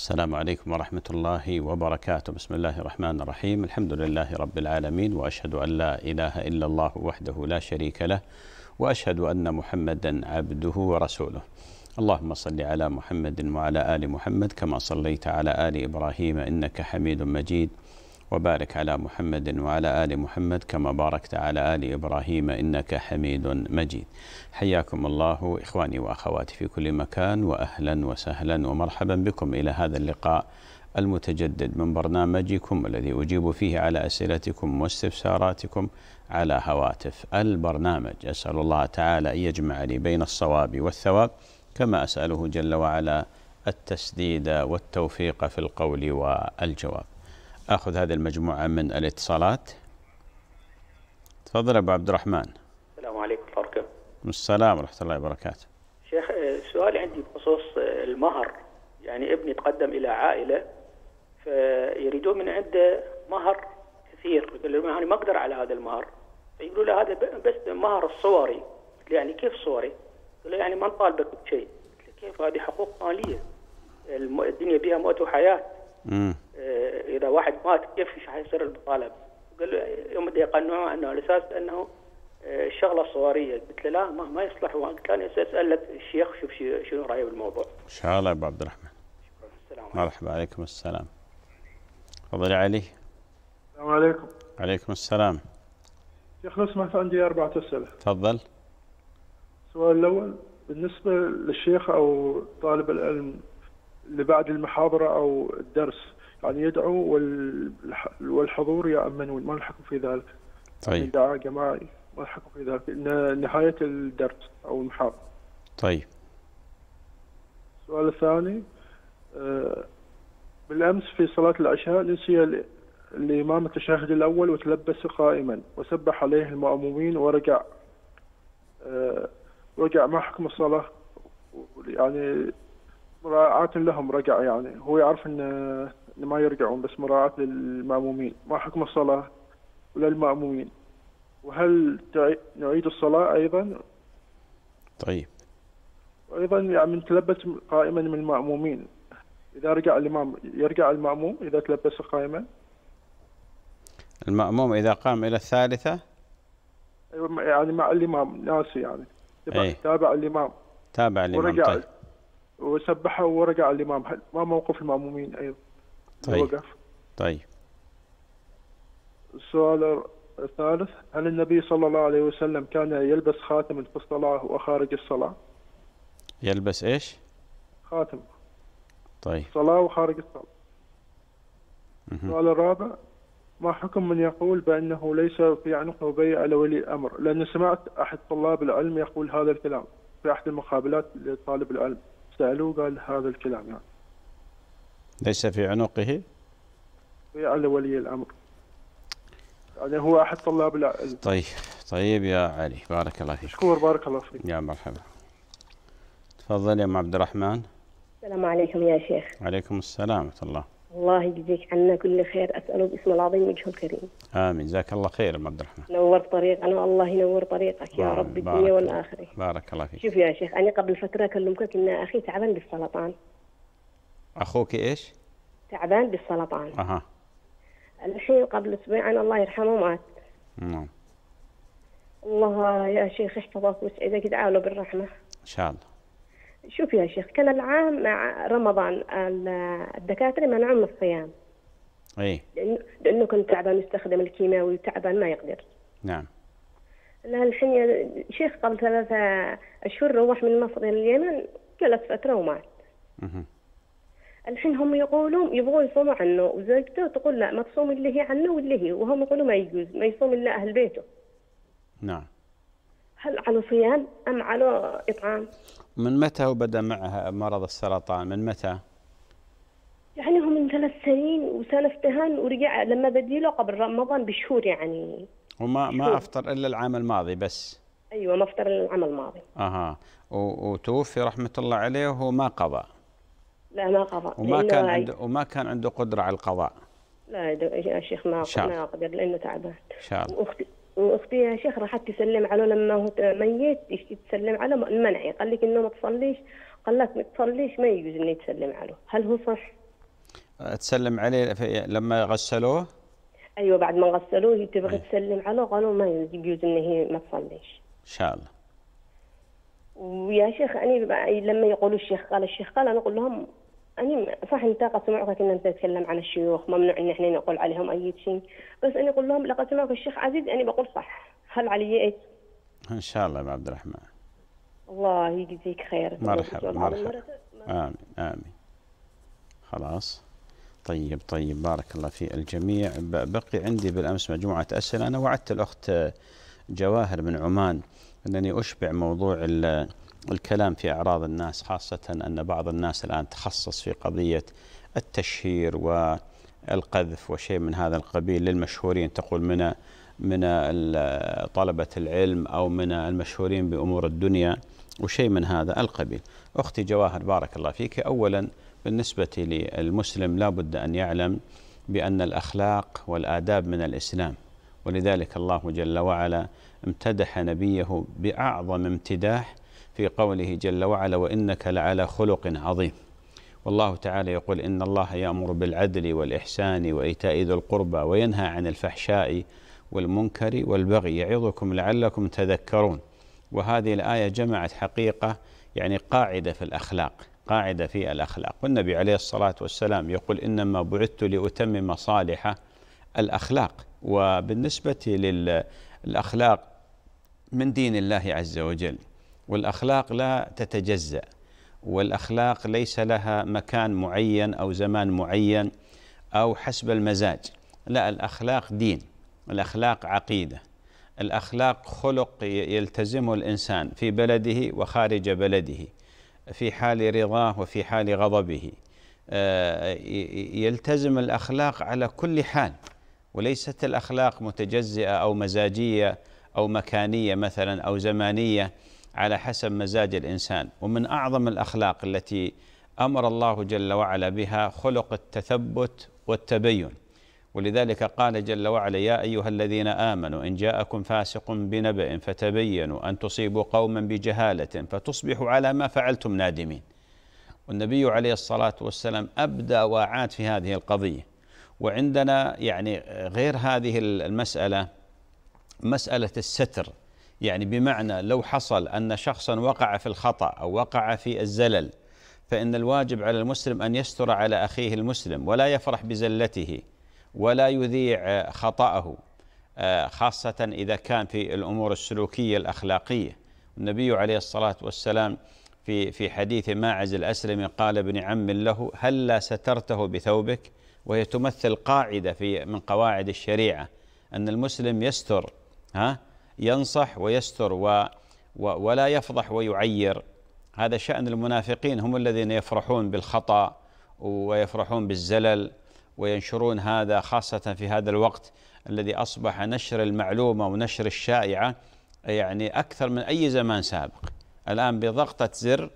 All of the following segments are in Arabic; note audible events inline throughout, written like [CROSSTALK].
السلام عليكم ورحمة الله وبركاته بسم الله الرحمن الرحيم الحمد لله رب العالمين وأشهد أن لا إله إلا الله وحده لا شريك له وأشهد أن محمدا عبده ورسوله اللهم صل على محمد وعلى آل محمد كما صليت على آل إبراهيم إنك حميد مجيد وبارك على محمد وعلى آل محمد كما باركت على آل إبراهيم إنك حميد مجيد حياكم الله إخواني وأخواتي في كل مكان وأهلا وسهلا ومرحبا بكم إلى هذا اللقاء المتجدد من برنامجكم الذي أجيب فيه على أسئلتكم واستفساراتكم على هواتف البرنامج أسأل الله تعالى أن يجمع لي بين الصواب والثواب كما أسأله جل وعلا التسديد والتوفيق في القول والجواب اخذ هذه المجموعه من الاتصالات تفضل ابو عبد الرحمن السلام عليكم فاركه السلام ورحمه الله وبركاته شيخ آه، سؤالي عندي بخصوص آه، المهر يعني ابني تقدم الى عائله فيريدون من عنده مهر كثير يقول له يعني ما اقدر على هذا المهر فيقولوا له هذا بس مهر الصوري يعني كيف صوري؟ قال يعني ما نطالبك بشيء كيف هذه حقوق ماليه الدنيا بها موت وحياه امم اذا واحد مات كيف ايش حيصير المطالب؟ قال له يوم بدي يقنعوه انه على اساس انه الشغله إيه، الصوريه قلت له لا ما, ما يصلح قلت له اسال لك الشيخ شوف شنو رايه بالموضوع. ان شاء الله يا ابو عبد الرحمن. السلام عليكم. مرحبا عليكم السلام. تفضل علي. السلام عليكم. عليكم السلام. شيخ لو سمحت عندي أربعة أسئلة. تفضل. السؤال الأول بالنسبة للشيخ أو طالب العلم لبعد المحاضرة أو الدرس يعني يدعو والحضور يأمنون ما الحكم في ذلك طيب يعني دعاء جماعي ما الحكم في ذلك نهاية الدرس أو المحاضرة طيب السؤال الثاني آه، بالأمس في صلاة العشاء نسي الإمام التشهد الأول وتلبس قائما وسبح عليه المأمومين ورجع آه، رجع ما حكم الصلاة يعني مراعاة لهم رجع يعني هو يعرف ان ما يرجعون بس مراعاة للمأمومين ما حكم الصلاة وللمأمومين وهل نعيد الصلاة أيضا طيب وأيضا يعني من تلبس قائما من المأمومين إذا رجع الإمام يرجع المأموم إذا تلبس قائما المأموم إذا قام إلى الثالثة أيوة، يعني مع الإمام ناسي يعني إيه. تابع الإمام تابع الإمام ورجع طيب. وسبحه ورجع الامام هل ما موقف المامومين ايضا طيب وقف. طيب السؤال الثالث هل النبي صلى الله عليه وسلم كان يلبس خاتم في الصلاه وخارج الصلاه يلبس ايش خاتم طيب صلاه وخارج الصلاه السؤال الرابع ما حكم من يقول بأنه ليس في عنقه بيع لولي الأمر لاني سمعت أحد طلاب العلم يقول هذا الكلام في أحد المقابلات لطالب العلم سألوه قال هذا الكلام يعني ليس في عنقه؟ على ولي الأمر يعني هو أحد طلاب العلم طيب طيب يا علي بارك الله فيك مشكور بارك الله فيك يا مرحبا تفضل يا أم عبد الرحمن السلام عليكم يا شيخ عليكم السلام ورحمة الله الله يجزيك عنا كل خير اساله باسم العظيم وجهه الكريم. امين جزاك الله خير يا عبد الرحمن. نورت طريق انا الله ينور طريقك يا رب الدنيا والاخره. بارك الله فيك. شوف يا شيخ انا قبل فتره كلمتك ان اخي تعبان بالسرطان. اخوك ايش؟ تعبان بالسرطان. اها. الحين قبل اسبوعين الله يرحمه مات. نعم. الله يا شيخ احفظك واسعدك ادعوا له بالرحمه. ان شاء الله. شوف يا شيخ كان العام مع رمضان الدكاتره منعوا من الصيام اي لانه, كنت تعبان مستخدم الكيماوي وتعبان ما يقدر نعم لا الحين يا شيخ قبل ثلاثة أشهر روح من مصر إلى اليمن جلس فترة ومات مه. الحين هم يقولون يبغوا يصوموا عنه وزوجته تقول لا ما تصوم إلا هي عنه واللي هي وهم يقولوا ما يجوز ما يصوم إلا أهل بيته نعم هل على صيام أم على إطعام؟ من متى وبدأ معها مرض السرطان من متى؟ يعني هو من ثلاث سنين وسنة افتهان ورجع لما بدي له قبل رمضان بشهور يعني وما ما أفطر إلا العام الماضي بس أيوة ما أفطر إلا العام الماضي أها وتوفي رحمة الله عليه وهو ما قضى لا ما قضى وما كان عنده وما كان عنده قدرة على القضاء لا يا شيخ ما ما أقدر لأنه تعبان إن شاء الله واختي يا شيخ راحت تسلم عليه لما هو ميت تسلم عليه منعي قال لك انه ما تصليش قال لك ما تصليش ما يجوز اني تسلم عليه هل هو صح؟ تسلم عليه لما غسلوه؟ ايوه بعد ما غسلوه هي تبغى تسلم عليه قالوا ما يجوز ان هي ما تصليش. ان شاء الله. ويا شيخ اني لما يقولوا الشيخ قال الشيخ قال انا اقول لهم أنا صح أنت قد كنا نتكلم عن الشيوخ ممنوع إن إحنا نقول عليهم أي شيء بس أنا أقول لهم لقد سمعك الشيخ عزيز أنا بقول صح هل علي إيش؟ إن شاء الله يا عبد الرحمن الله يجزيك خير مرحبا مرحبا آمين آمين خلاص طيب طيب بارك الله في الجميع بقي عندي بالأمس مجموعة أسئلة أنا وعدت الأخت جواهر من عمان أنني أشبع موضوع الكلام في أعراض الناس خاصة أن بعض الناس الآن تخصص في قضية التشهير والقذف وشيء من هذا القبيل للمشهورين تقول من من طلبة العلم أو من المشهورين بأمور الدنيا وشيء من هذا القبيل أختي جواهر بارك الله فيك أولا بالنسبة للمسلم لا بد أن يعلم بأن الأخلاق والآداب من الإسلام ولذلك الله جل وعلا امتدح نبيه بأعظم امتداح في قوله جل وعلا وإنك لعلى خلق عظيم والله تعالى يقول إن الله يأمر بالعدل والإحسان وإيتاء ذي القربى وينهى عن الفحشاء والمنكر والبغي يعظكم لعلكم تذكرون وهذه الآية جمعت حقيقة يعني قاعدة في الأخلاق قاعدة في الأخلاق والنبي عليه الصلاة والسلام يقول إنما بعثت لأتمم مصالح الأخلاق وبالنسبة للأخلاق من دين الله عز وجل والاخلاق لا تتجزا والاخلاق ليس لها مكان معين او زمان معين او حسب المزاج لا الاخلاق دين الاخلاق عقيده الاخلاق خلق يلتزمه الانسان في بلده وخارج بلده في حال رضاه وفي حال غضبه آه، يلتزم الاخلاق على كل حال وليست الاخلاق متجزئه او مزاجيه او مكانيه مثلا او زمانيه على حسب مزاج الإنسان ومن أعظم الأخلاق التي أمر الله جل وعلا بها خلق التثبت والتبين ولذلك قال جل وعلا يا أيها الذين آمنوا إن جاءكم فاسق بنبأ فتبينوا أن تصيبوا قوما بجهالة فتصبحوا على ما فعلتم نادمين والنبي عليه الصلاة والسلام أبدى وعاد في هذه القضية وعندنا يعني غير هذه المسألة مسألة الستر يعني بمعنى لو حصل أن شخصا وقع في الخطأ أو وقع في الزلل فإن الواجب على المسلم أن يستر على أخيه المسلم ولا يفرح بزلته ولا يذيع خطأه آه، خاصة إذا كان في الأمور السلوكية الأخلاقية النبي عليه الصلاة والسلام في في حديث ماعز الأسلمي قال ابن عم له هلا لا سترته بثوبك وهي تمثل قاعدة في من قواعد الشريعة أن المسلم يستر ها ينصح ويستر و ولا يفضح ويعير هذا شأن المنافقين هم الذين يفرحون بالخطأ ويفرحون بالزلل وينشرون هذا خاصة في هذا الوقت الذي أصبح نشر المعلومة ونشر الشائعة يعني أكثر من أي زمان سابق الآن بضغطة زر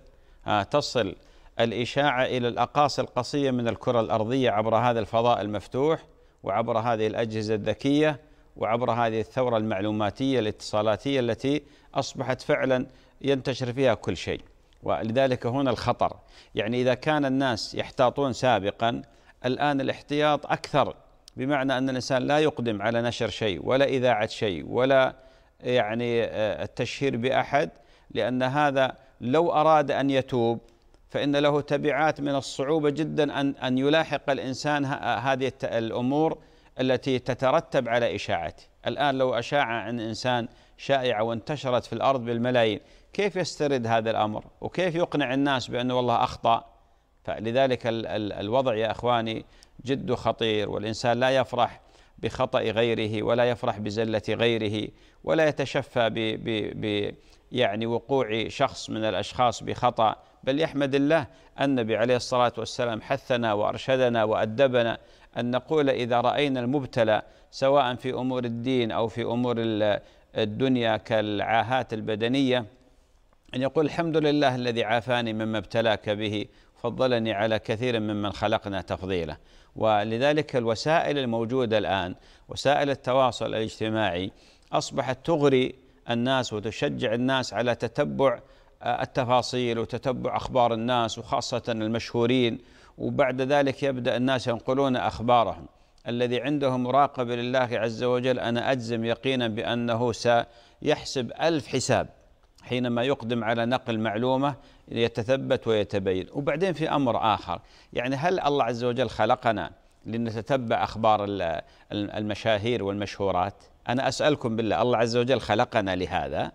آه، تصل الإشاعة إلى الأقاصي القصية من الكرة الأرضية عبر هذا الفضاء المفتوح وعبر هذه الأجهزة الذكية وعبر هذه الثورة المعلوماتية الاتصالاتية التي أصبحت فعلا ينتشر فيها كل شيء ولذلك هنا الخطر يعني إذا كان الناس يحتاطون سابقا الآن الاحتياط أكثر بمعنى أن الإنسان لا يقدم على نشر شيء ولا إذاعة شيء ولا يعني آه، التشهير بأحد لأن هذا لو أراد أن يتوب فإن له تبعات من الصعوبة جدا أن أن يلاحق الإنسان هذه الأمور التي تترتب على إشاعته الآن لو أشاع عن إنسان شائعة وانتشرت في الأرض بالملايين كيف يسترد هذا الأمر وكيف يقنع الناس بأنه والله أخطأ فلذلك ال ال الوضع يا أخواني جد خطير والإنسان لا يفرح بخطأ غيره ولا يفرح بزلة غيره ولا يتشفى ب ب ب يعني وقوع شخص من الأشخاص بخطأ بل يحمد الله النبي عليه الصلاة والسلام حثنا وأرشدنا وأدبنا أن نقول إذا رأينا المبتلى سواء في أمور الدين أو في أمور الدنيا كالعاهات البدنية أن يقول الحمد لله الذي عافاني مما ابتلاك به فضلني على كثير ممن خلقنا تفضيلا ولذلك الوسائل الموجودة الآن وسائل التواصل الاجتماعي أصبحت تغري الناس وتشجع الناس على تتبع آه، التفاصيل وتتبع أخبار الناس وخاصة المشهورين وبعد ذلك يبدأ الناس ينقلون أخبارهم الذي عنده مراقبة لله عز وجل أنا أجزم يقينا بأنه سيحسب ألف حساب حينما يقدم على نقل معلومة يتثبت ويتبين وبعدين في أمر آخر يعني هل الله عز وجل خلقنا لنتتبع أخبار المشاهير والمشهورات أنا أسألكم بالله الله عز وجل خلقنا لهذا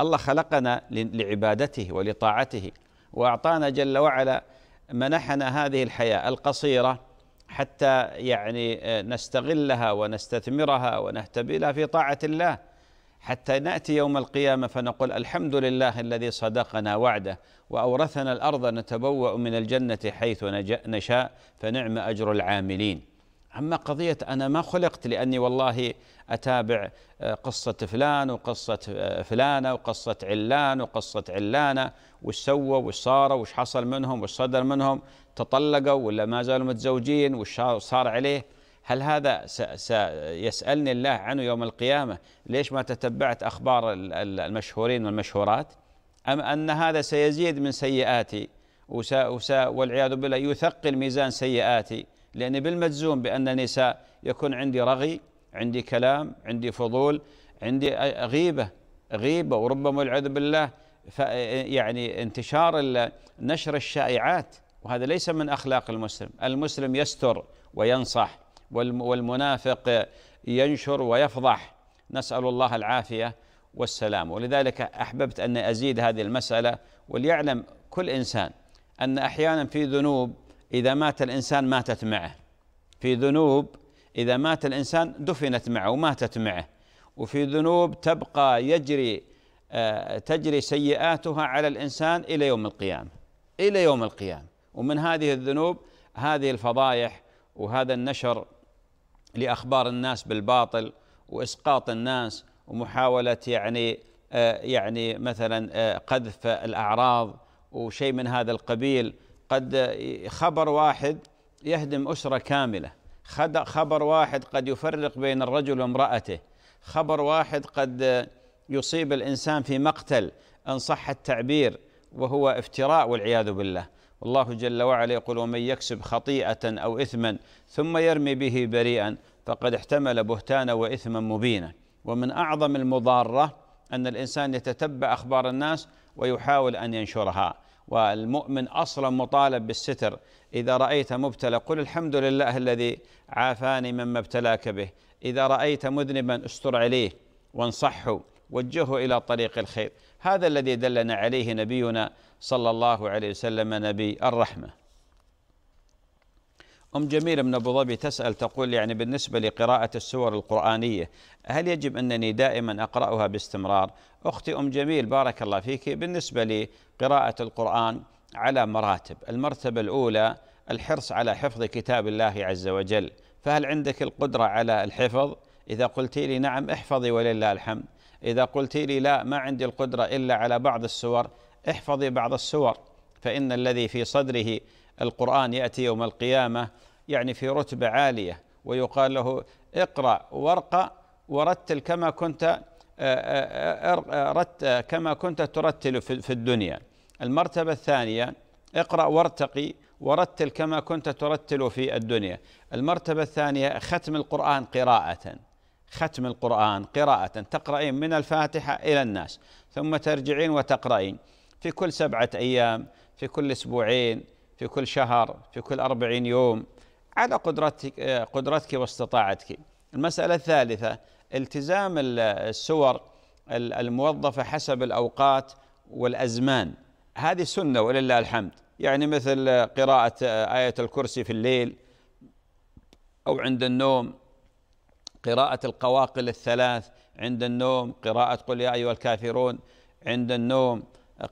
الله خلقنا لعبادته ولطاعته وأعطانا جل وعلا منحنا هذه الحياة القصيرة حتى يعني آه، نستغلها ونستثمرها ونهتدي لها في طاعة الله حتى نأتي يوم القيامة فنقول الحمد لله الذي صدقنا وعده وأورثنا الأرض نتبوأ من الجنة حيث نشاء فنعم أجر العاملين أما قضية أنا ما خلقت لأني والله أتابع آه، قصة فلان وقصة آه، فلانة وقصة علان وقصة علانة وش سووا وش صاروا وش حصل منهم وش صدر منهم تطلقوا ولا ما زالوا متزوجين وش صار عليه هل هذا سيسألني الله عنه يوم القيامة ليش ما تتبعت أخبار المشهورين والمشهورات أم أن هذا سيزيد من سيئاتي والعياذ بالله يثقل ميزان سيئاتي لأني بالمجزوم بأن النساء يكون عندي رغي عندي كلام عندي فضول عندي غيبة غيبة وربما والعياذ بالله يعني انتشار نشر الشائعات وهذا ليس من أخلاق المسلم المسلم يستر وينصح والمنافق ينشر ويفضح نسأل الله العافية والسلام ولذلك أحببت أن أزيد هذه المسألة وليعلم كل إنسان أن أحيانا في ذنوب إذا مات الإنسان ماتت معه في ذنوب إذا مات الإنسان دفنت معه وماتت معه وفي ذنوب تبقى يجري آه، تجري سيئاتها على الإنسان إلى يوم القيامة إلى يوم القيامة ومن هذه الذنوب هذه الفضايح وهذا النشر لأخبار الناس بالباطل وإسقاط الناس ومحاولة يعني آه، يعني مثلا آه، قذف الأعراض وشيء من هذا القبيل قد خبر واحد يهدم أسرة كاملة خبر واحد قد يفرق بين الرجل وامرأته خبر واحد قد يصيب الإنسان في مقتل إن صح التعبير وهو افتراء والعياذ بالله والله جل وعلا يقول ومن يكسب خطيئة أو إثما ثم يرمي به بريئا فقد احتمل بهتانا وإثما مبينا ومن أعظم المضارة أن الإنسان يتتبع أخبار الناس ويحاول أن ينشرها والمؤمن أصلا مطالب بالستر إذا رأيت مبتلى قل الحمد لله الذي عافاني مما ابتلاك به إذا رأيت مذنبا استر عليه وانصحه وجهه إلى طريق الخير هذا الذي دلنا عليه نبينا صلى الله عليه وسلم نبي الرحمه أم جميلة من أبو ظبي تسأل تقول يعني بالنسبة لقراءة السور القرآنية هل يجب أنني دائما أقرأها باستمرار أختي أم جميل بارك الله فيك بالنسبة لقراءة القرآن على مراتب المرتبة الأولى الحرص على حفظ كتاب الله عز وجل فهل عندك القدرة على الحفظ إذا قلت لي نعم احفظي ولله الحمد إذا قلت لي لا ما عندي القدرة إلا على بعض السور احفظي بعض السور فإن الذي في صدره القرآن يأتي يوم القيامة يعني في رتبة عالية ويقال له اقرأ وارقى ورتل كما كنت آه، آه، آه، رت كما كنت ترتل في الدنيا المرتبة الثانية اقرأ وارتقي ورتل كما كنت ترتل في الدنيا المرتبة الثانية ختم القرآن قراءة ختم القرآن قراءة تقرأين من الفاتحة إلى الناس ثم ترجعين وتقرأين في كل سبعة أيام في كل أسبوعين في كل شهر في كل أربعين يوم على قدرتك قدرتك واستطاعتك المسألة الثالثة التزام السور الموظفة حسب الأوقات والأزمان هذه سنة ولله الحمد يعني مثل قراءة آية الكرسي في الليل أو عند النوم قراءة القواقل الثلاث عند النوم قراءة قل يا أيها الكافرون عند النوم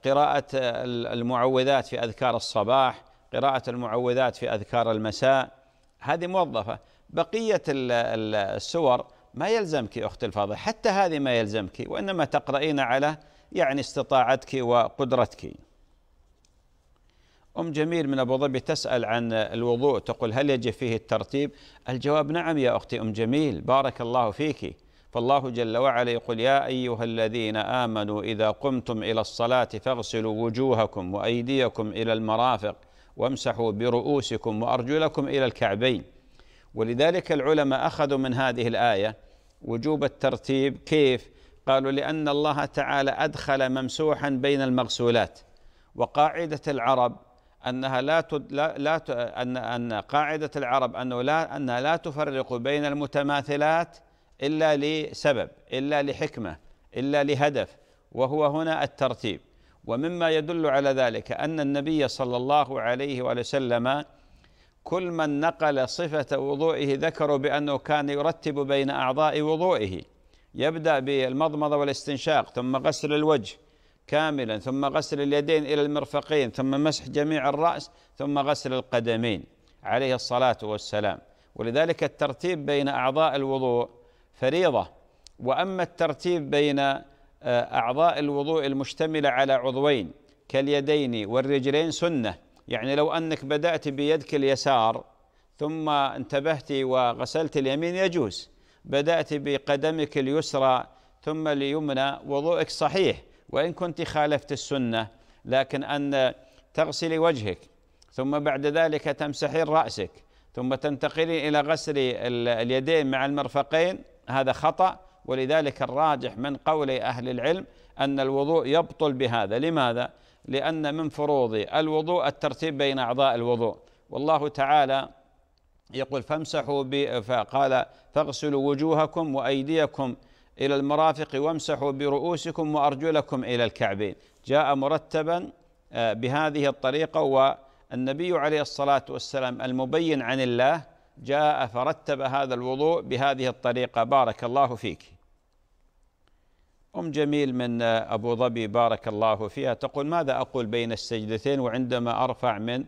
قراءة المعوذات في أذكار الصباح قراءة المعوذات في أذكار المساء هذه موظفة بقية السور ما يلزمك أخت الفاضل حتى هذه ما يلزمك وإنما تقرأين على يعني استطاعتك وقدرتك أم جميل من أبو ظبي تسأل عن الوضوء تقول هل يجب فيه الترتيب الجواب نعم يا أختي أم جميل بارك الله فيك فالله جل وعلا يقول يا أيها الذين آمنوا إذا قمتم إلى الصلاة فاغسلوا وجوهكم وأيديكم إلى المرافق وامسحوا برؤوسكم وارجلكم الى الكعبين ولذلك العلماء اخذوا من هذه الايه وجوب الترتيب كيف؟ قالوا لان الله تعالى ادخل ممسوحا بين المغسولات وقاعده العرب انها لا تد لا, لا ان ان قاعده العرب انه لا انها لا تفرق بين المتماثلات الا لسبب الا لحكمه الا لهدف وهو هنا الترتيب ومما يدل على ذلك أن النبي صلى الله عليه وآله وسلم كل من نقل صفة وضوئه ذكروا بأنه كان يرتب بين أعضاء وضوئه يبدأ بالمضمضة والاستنشاق ثم غسل الوجه كاملا ثم غسل اليدين إلى المرفقين ثم مسح جميع الرأس ثم غسل القدمين عليه الصلاة والسلام ولذلك الترتيب بين أعضاء الوضوء فريضة وأما الترتيب بين آه، أعضاء الوضوء المشتملة على عضوين كاليدين والرجلين سنة يعني لو أنك بدأت بيدك اليسار ثم انتبهت وغسلت اليمين يجوز بدأت بقدمك اليسرى ثم اليمنى وضوءك صحيح وإن كنت خالفت السنة لكن أن تغسلي وجهك ثم بعد ذلك تمسحين رأسك ثم تنتقلين إلى غسل اليدين مع المرفقين هذا خطأ ولذلك الراجح من قول أهل العلم أن الوضوء يبطل بهذا لماذا؟ لأن من فروض الوضوء الترتيب بين أعضاء الوضوء والله تعالى يقول فامسحوا فقال فاغسلوا وجوهكم وأيديكم إلى المرافق وامسحوا برؤوسكم وأرجلكم إلى الكعبين جاء مرتبا آه، بهذه الطريقة والنبي عليه الصلاة والسلام المبين عن الله جاء فرتب هذا الوضوء بهذه الطريقة بارك الله فيك أم جميل من أبو ظبي بارك الله فيها تقول ماذا أقول بين السجدتين وعندما أرفع من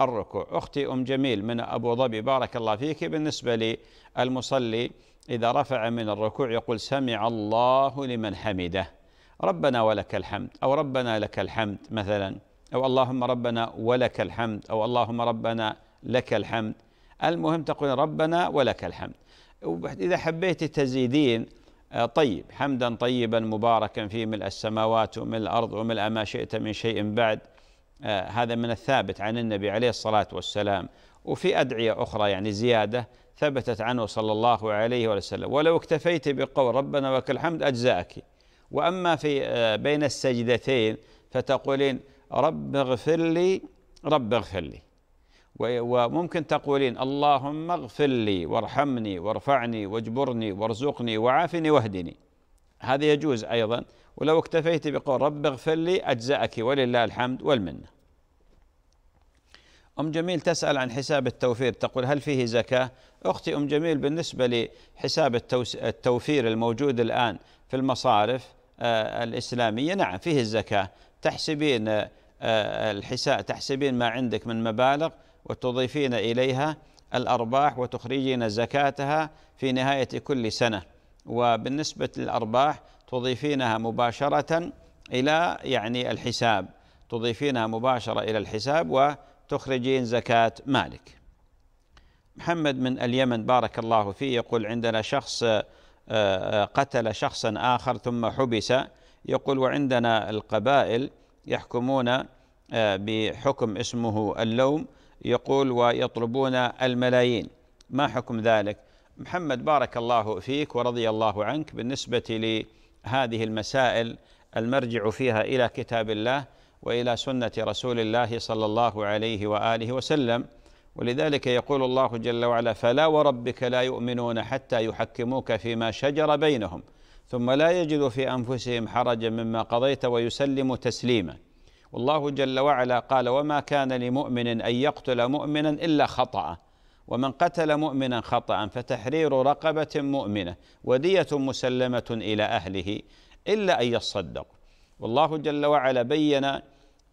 الركوع أختي أم جميل من أبو ظبي بارك الله فيك بالنسبة للمصلي إذا رفع من الركوع يقول سمع الله لمن حمده ربنا ولك الحمد أو ربنا لك الحمد مثلا أو اللهم ربنا ولك الحمد أو اللهم ربنا لك الحمد المهم تقول ربنا ولك الحمد إذا حبيت تزيدين آه، طيب حمدا طيبا مباركا فيه ملء السماوات وملء الأرض وملء ما شئت من شيء بعد آه، هذا من الثابت عن النبي عليه الصلاة والسلام وفي أدعية أخرى يعني زيادة ثبتت عنه صلى الله عليه وسلم ولو اكتفيت بقول ربنا ولك الحمد أجزاك وأما في آه، بين السجدتين فتقولين رب اغفر لي رب اغفر لي وممكن تقولين اللهم اغفر لي وارحمني وارفعني واجبرني وارزقني وعافني واهدني هذا يجوز أيضا ولو اكتفيت بقول رب اغفر لي أجزأك ولله الحمد والمنة أم جميل تسأل عن حساب التوفير تقول هل فيه زكاة أختي أم جميل بالنسبة لحساب التوفير الموجود الآن في المصارف آه، الإسلامية نعم فيه الزكاة تحسبين آه، آه، الحساب تحسبين ما عندك من مبالغ وتضيفين إليها الأرباح وتخرجين زكاتها في نهاية كل سنة وبالنسبة للأرباح تضيفينها مباشرة إلى يعني الحساب تضيفينها مباشرة إلى الحساب وتخرجين زكاة مالك محمد من اليمن بارك الله فيه يقول عندنا شخص آه، آه، قتل شخصا آخر ثم حبس يقول وعندنا القبائل يحكمون آه، بحكم اسمه اللوم يقول ويطلبون الملايين ما حكم ذلك محمد بارك الله فيك ورضي الله عنك بالنسبة لهذه المسائل المرجع فيها إلى كتاب الله وإلى سنة رسول الله صلى الله عليه وآله وسلم ولذلك يقول الله جل وعلا فلا وربك لا يؤمنون حتى يحكموك فيما شجر بينهم ثم لا يجدوا في أنفسهم حرجا مما قضيت ويسلموا تسليما والله جل وعلا قال وما كان لمؤمن أن يقتل مؤمنا إلا خطأ ومن قتل مؤمنا خطأ فتحرير رقبة مؤمنة ودية مسلمة إلى أهله إلا أن يصدق والله جل وعلا بين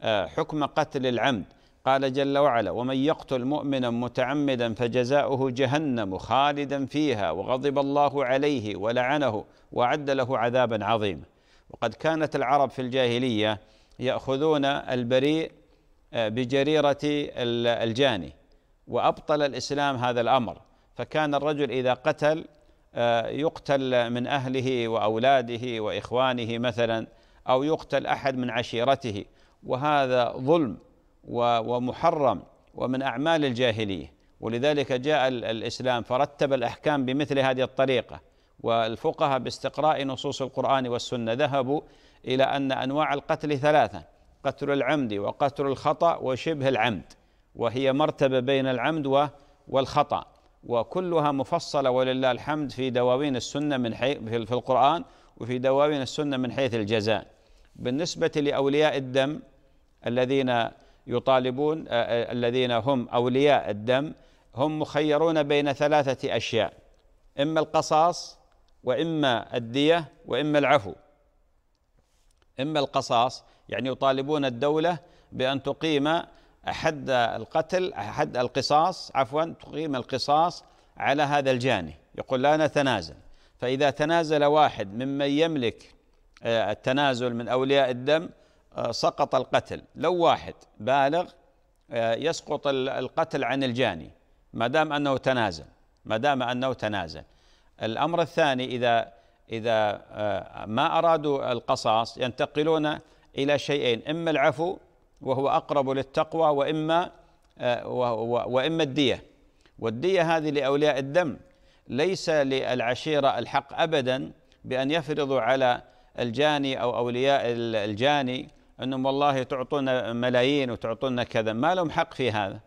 آه، حكم قتل العمد قال جل وعلا ومن يقتل مؤمنا متعمدا فجزاؤه جهنم خالدا فيها وغضب الله عليه ولعنه واعد له عذابا عظيما وقد كانت العرب في الجاهليه يأخذون البريء آه، بجريرة الجاني وأبطل الإسلام هذا الأمر فكان الرجل إذا قتل آه، يقتل من أهله وأولاده وإخوانه مثلا أو يقتل أحد من عشيرته وهذا ظلم ومحرم ومن أعمال الجاهلية ولذلك جاء الإسلام فرتب الأحكام بمثل هذه الطريقة والفقهاء باستقراء نصوص القرآن والسنة ذهبوا إلى أن أنواع القتل ثلاثة قتل العمد وقتل الخطأ وشبه العمد وهي مرتبة بين العمد والخطأ وكلها مفصلة ولله الحمد في دواوين السنة من حيث في القرآن وفي دواوين السنة من حيث الجزاء بالنسبة لأولياء الدم الذين يطالبون الذين هم أولياء الدم هم مخيرون بين ثلاثة أشياء إما القصاص وإما الدية وإما العفو إما القصاص يعني يطالبون الدولة بأن تقيم حد القتل حد القصاص عفوا تقيم القصاص على هذا الجاني يقول لا نتنازل فإذا تنازل واحد ممن يملك آه، التنازل من أولياء الدم آه، سقط القتل لو واحد بالغ آه، يسقط القتل عن الجاني ما دام أنه تنازل ما دام أنه تنازل الأمر الثاني إذا إذا آه، ما أرادوا القصاص ينتقلون إلى شيئين إما العفو وهو أقرب للتقوى وإما آه، وإما الدية والدية هذه لأولياء الدم ليس للعشيرة الحق أبدا بأن يفرضوا على الجاني أو أولياء الجاني أنهم والله تعطونا ملايين وتعطونا كذا ما لهم حق في هذا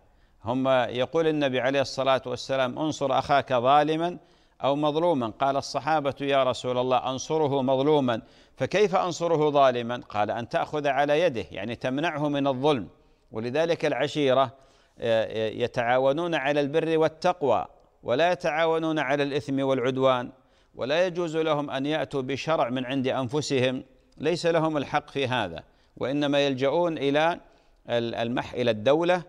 هم يقول النبي عليه الصلاة والسلام انصر أخاك ظالما أو مظلوما قال الصحابة يا رسول الله أنصره مظلوما فكيف أنصره ظالما قال أن تأخذ على يده يعني تمنعه من الظلم ولذلك العشيرة آه، آه، يتعاونون على البر والتقوى ولا يتعاونون على الإثم والعدوان ولا يجوز لهم أن يأتوا بشرع من عند أنفسهم ليس لهم الحق في هذا وإنما يلجؤون إلى المح إلى الدولة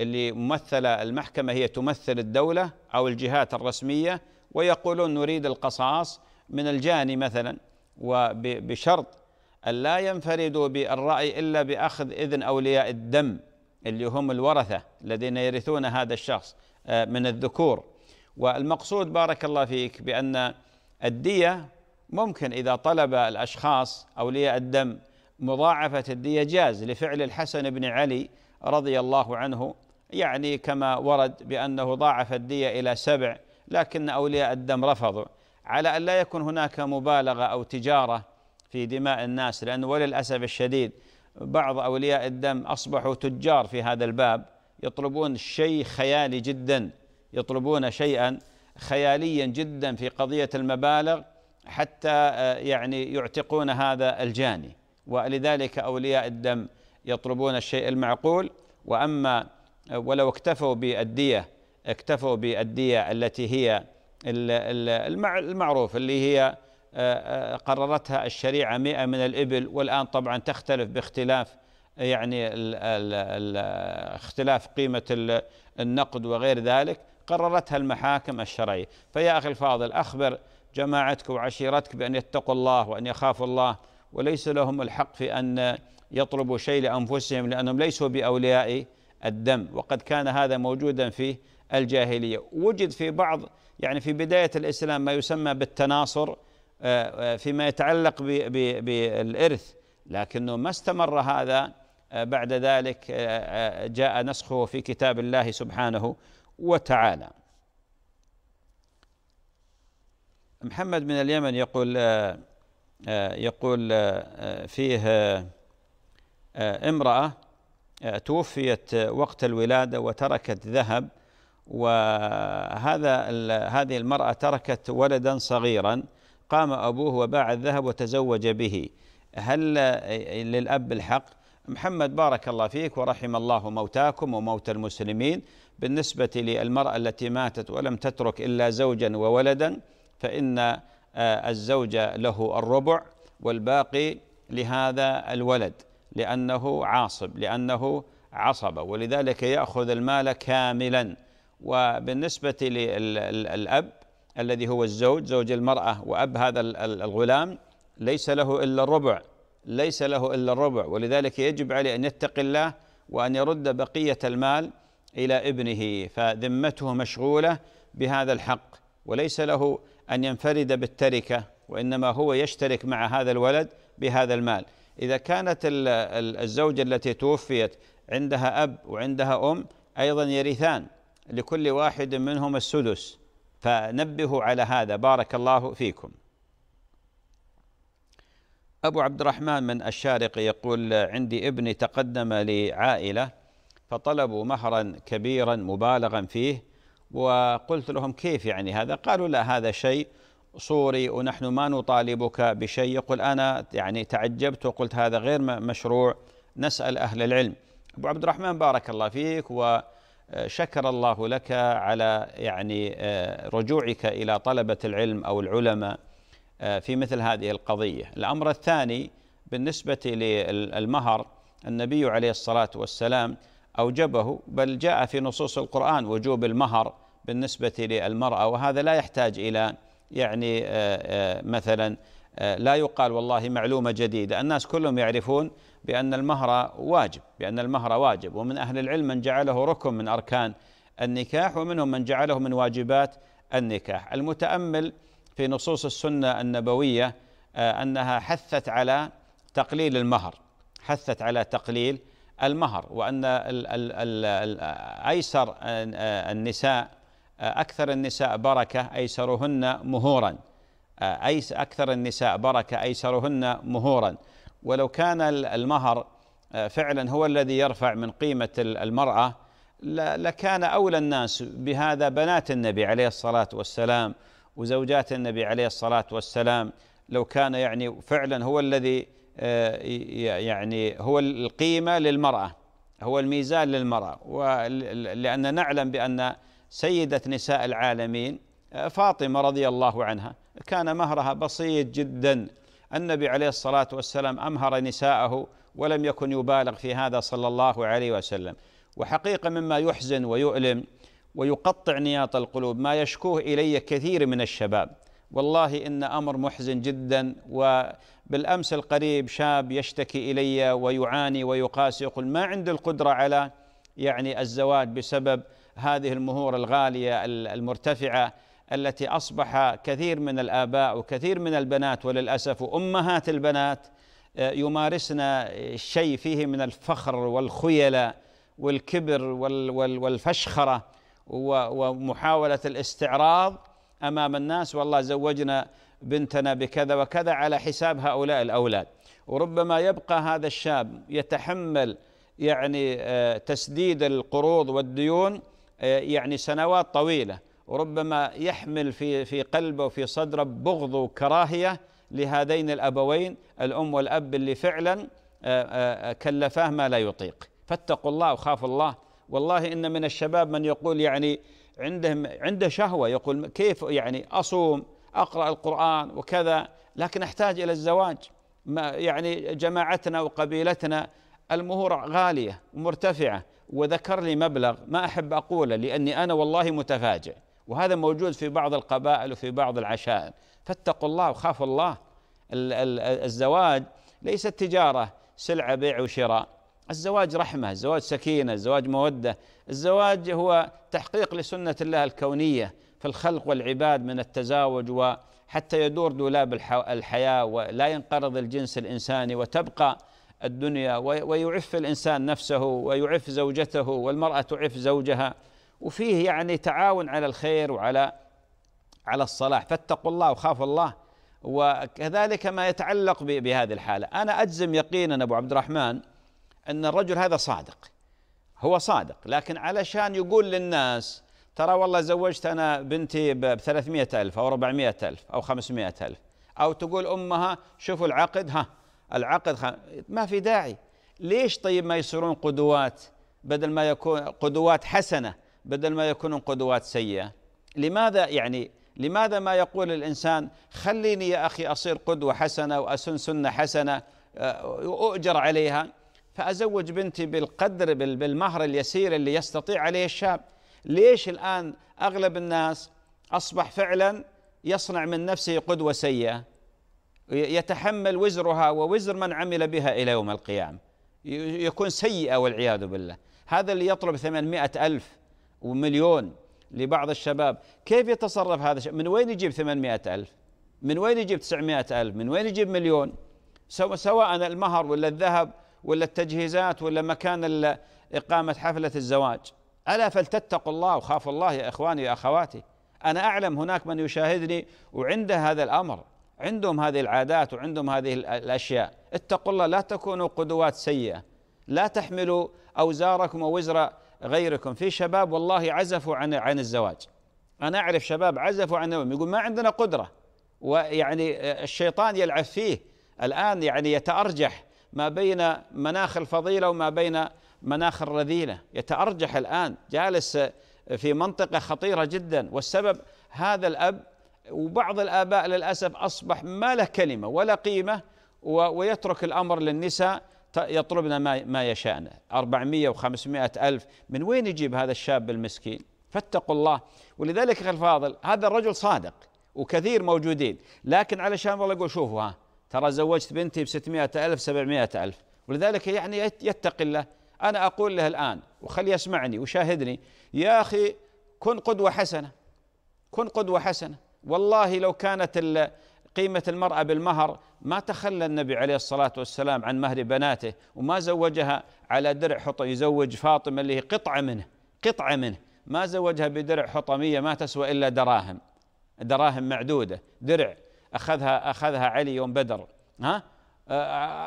اللي ممثلة المحكمة هي تمثل الدولة أو الجهات الرسمية ويقولون نريد القصاص من الجاني مثلا وبشرط أن لا ينفردوا بالرأي إلا بأخذ إذن أولياء الدم اللي هم الورثة الذين يرثون هذا الشخص آه، من الذكور والمقصود بارك الله فيك بأن الدية ممكن إذا طلب الأشخاص أولياء الدم مضاعفة الدية جاز لفعل الحسن بن علي رضي الله عنه يعني كما ورد بأنه ضاعف الدية إلى سبع لكن أولياء الدم رفضوا على أن لا يكون هناك مبالغة أو تجارة في دماء الناس لأنه وللأسف الشديد بعض أولياء الدم أصبحوا تجار في هذا الباب يطلبون شيء خيالي جدا يطلبون شيئا خياليا جدا في قضية المبالغ حتى آه، يعني يعتقون هذا الجاني ولذلك أولياء الدم يطلبون الشيء المعقول وأما آه، ولو اكتفوا بالدية اكتفوا بالدية التي هي المعروف اللي هي آه، آه، قررتها الشريعة 100 من الإبل والآن طبعا تختلف باختلاف يعني الـ الـ اختلاف قيمة النقد وغير ذلك قررتها المحاكم الشرعية فيا أخي الفاضل أخبر جماعتك وعشيرتك بأن يتقوا الله وأن يخافوا الله وليس لهم الحق في أن يطلبوا شيء لأنفسهم لأنهم ليسوا بأولياء الدم وقد كان هذا موجودا فيه الجاهلية وجد في بعض يعني في بداية الإسلام ما يسمى بالتناصر آه، آه، فيما يتعلق بالإرث لكنه ما استمر هذا آه، بعد ذلك جاء نسخه في كتاب الله سبحانه وتعالى محمد من اليمن يقول يقول فيه امرأة توفيت وقت الولادة وتركت ذهب وهذا هذه المرأة تركت ولدا صغيرا قام أبوه وباع الذهب وتزوج به هل للأب الحق؟ محمد بارك الله فيك ورحم الله موتاكم وموتى المسلمين بالنسبة للمرأة التي ماتت ولم تترك إلا زوجا وولدا فإن آه، الزوج له الربع والباقي لهذا الولد لأنه عاصب لأنه عصب ولذلك يأخذ المال كاملا وبالنسبة للأب الذي هو الزوج زوج المرأة وأب هذا الغلام ليس له إلا الربع ليس له إلا الربع ولذلك يجب عليه أن يتقي الله وأن يرد بقية المال إلى ابنه فذمته مشغولة بهذا الحق وليس له أن ينفرد بالتركة وإنما هو يشترك مع هذا الولد بهذا المال إذا كانت الزوجة التي توفيت عندها أب وعندها أم أيضا يرثان لكل واحد منهم السدس فنبهوا على هذا بارك الله فيكم أبو عبد الرحمن من الشارق يقول عندي ابني تقدم لعائلة فطلبوا مهرا كبيرا مبالغا فيه وقلت لهم كيف يعني هذا قالوا لا هذا شيء صوري ونحن ما نطالبك بشيء يقول أنا يعني تعجبت وقلت هذا غير مشروع نسأل أهل العلم أبو عبد الرحمن بارك الله فيك و شكر الله لك على يعني آه، رجوعك الى طلبه العلم او العلماء آه، في مثل هذه القضيه. الامر الثاني بالنسبه للمهر النبي عليه الصلاه والسلام اوجبه بل جاء في نصوص القران وجوب المهر بالنسبه للمراه وهذا لا يحتاج الى يعني آه، مثلا لا يقال والله معلومه جديده، الناس كلهم يعرفون بأن المهر واجب بأن المهر واجب ومن أهل العلم من جعله ركن من أركان النكاح ومنهم من جعله من واجبات النكاح المتأمل في نصوص السنة النبوية آه، أنها حثت على تقليل المهر حثت على تقليل المهر وأن الـ الـ الـ أيسر آه، النساء آه، أكثر النساء بركة أيسرهن مهورا أكثر النساء بركة أيسرهن مهورا ولو كان المهر آه، فعلا هو الذي يرفع من قيمه المراه لكان اولى الناس بهذا بنات النبي عليه الصلاه والسلام وزوجات النبي عليه الصلاه والسلام لو كان يعني فعلا هو الذي آه، يعني هو القيمه للمراه هو الميزان للمراه لان نعلم بان سيده نساء العالمين آه، فاطمه رضي الله عنها كان مهرها بسيط جدا النبي عليه الصلاة والسلام أمهر نساءه ولم يكن يبالغ في هذا صلى الله عليه وسلم وحقيقة مما يحزن ويؤلم ويقطع نياط القلوب ما يشكوه إلي كثير من الشباب والله إن أمر محزن جدا وبالأمس القريب شاب يشتكي إلي ويعاني ويقاس يقول ما عندي القدرة على يعني الزواج بسبب هذه المهور الغالية المرتفعة التي اصبح كثير من الاباء وكثير من البنات وللاسف امهات البنات آه، يمارسن شيء فيه من الفخر والخيلاء والكبر والفشخره ومحاوله الاستعراض امام الناس والله زوجنا بنتنا بكذا وكذا على حساب هؤلاء الاولاد وربما يبقى هذا الشاب يتحمل يعني آه، تسديد القروض والديون آه، يعني سنوات طويله وربما يحمل في في قلبه وفي صدره بغض وكراهيه لهذين الابوين الام والاب اللي فعلا آه، آه، كلفاه ما لا يطيق فاتقوا الله وخافوا الله والله ان من الشباب من يقول يعني عندهم عنده شهوه يقول كيف يعني اصوم اقرا القران وكذا لكن احتاج الى الزواج ما يعني جماعتنا وقبيلتنا المهور غاليه ومرتفعه وذكر لي مبلغ ما احب اقوله لاني انا والله متفاجئ وهذا موجود في بعض القبائل وفي بعض العشائر فاتقوا الله وخافوا الله الزواج ليس تجارة سلعة بيع وشراء الزواج رحمة الزواج سكينة الزواج مودة الزواج هو تحقيق لسنة الله الكونية في الخلق والعباد من التزاوج وحتى يدور دولاب الحياة ولا ينقرض الجنس الإنساني وتبقى الدنيا ويعف الإنسان نفسه ويعف زوجته والمرأة تعف زوجها وفيه يعني تعاون على الخير وعلى على الصلاح فاتقوا الله وخافوا الله وكذلك ما يتعلق بهذه الحالة أنا أجزم يقينا أبو عبد الرحمن أن الرجل هذا صادق هو صادق لكن علشان يقول للناس ترى والله زوجت أنا بنتي ب 300 ألف أو 400 ألف أو 500 ألف أو تقول أمها شوفوا العقد ها العقد خم... ما في داعي ليش طيب ما يصيرون قدوات بدل ما يكون قدوات حسنة بدل ما يكونون قدوات سيئه لماذا يعني لماذا ما يقول الانسان خليني يا اخي اصير قدوه حسنه واسن سنه حسنه آه، وأؤجر عليها فازوج بنتي بالقدر بالمهر اليسير اللي يستطيع عليه الشاب ليش الان اغلب الناس اصبح فعلا يصنع من نفسه قدوه سيئه يتحمل وزرها ووزر من عمل بها الى يوم القيامه يكون سيئه والعياذ بالله هذا اللي يطلب ثمانمائة ألف ومليون لبعض الشباب كيف يتصرف هذا الشيء من وين يجيب 800 ألف من وين يجيب 900 ألف من وين يجيب مليون سواء المهر ولا الذهب ولا التجهيزات ولا مكان إقامة حفلة الزواج ألا فلتتقوا الله وخافوا الله يا إخواني يا أخواتي أنا أعلم هناك من يشاهدني وعنده هذا الأمر عندهم هذه العادات وعندهم هذه الأشياء اتقوا الله لا تكونوا قدوات سيئة لا تحملوا أوزاركم ووزر غيركم في شباب والله عزفوا عن عن الزواج انا اعرف شباب عزفوا عن النوم يقول ما عندنا قدره ويعني آه، الشيطان يلعب فيه الان يعني يتارجح ما بين مناخ الفضيله وما بين مناخ الرذيله يتارجح الان جالس آه، في منطقه خطيره جدا والسبب هذا الاب وبعض الاباء للاسف اصبح ما له كلمه ولا قيمه ويترك الامر للنساء يطلبنا ما ما يشاءنا 400 و500 ألف من وين يجيب هذا الشاب المسكين فاتقوا الله ولذلك أخي الفاضل هذا الرجل صادق وكثير موجودين لكن علشان والله يقول شوفوا ها ترى زوجت بنتي ب 600 ألف 700 ألف ولذلك يعني يتقي الله أنا أقول له الآن وخلي يسمعني وشاهدني يا أخي كن قدوة حسنة كن قدوة حسنة والله لو كانت قيمة المرأة بالمهر ما تخلى النبي عليه الصلاة والسلام عن مهر بناته وما زوجها على درع حطم يزوج فاطمة اللي هي قطعة منه قطعة منه ما زوجها بدرع حطمية ما تسوى إلا دراهم دراهم معدودة درع أخذها أخذها علي يوم بدر ها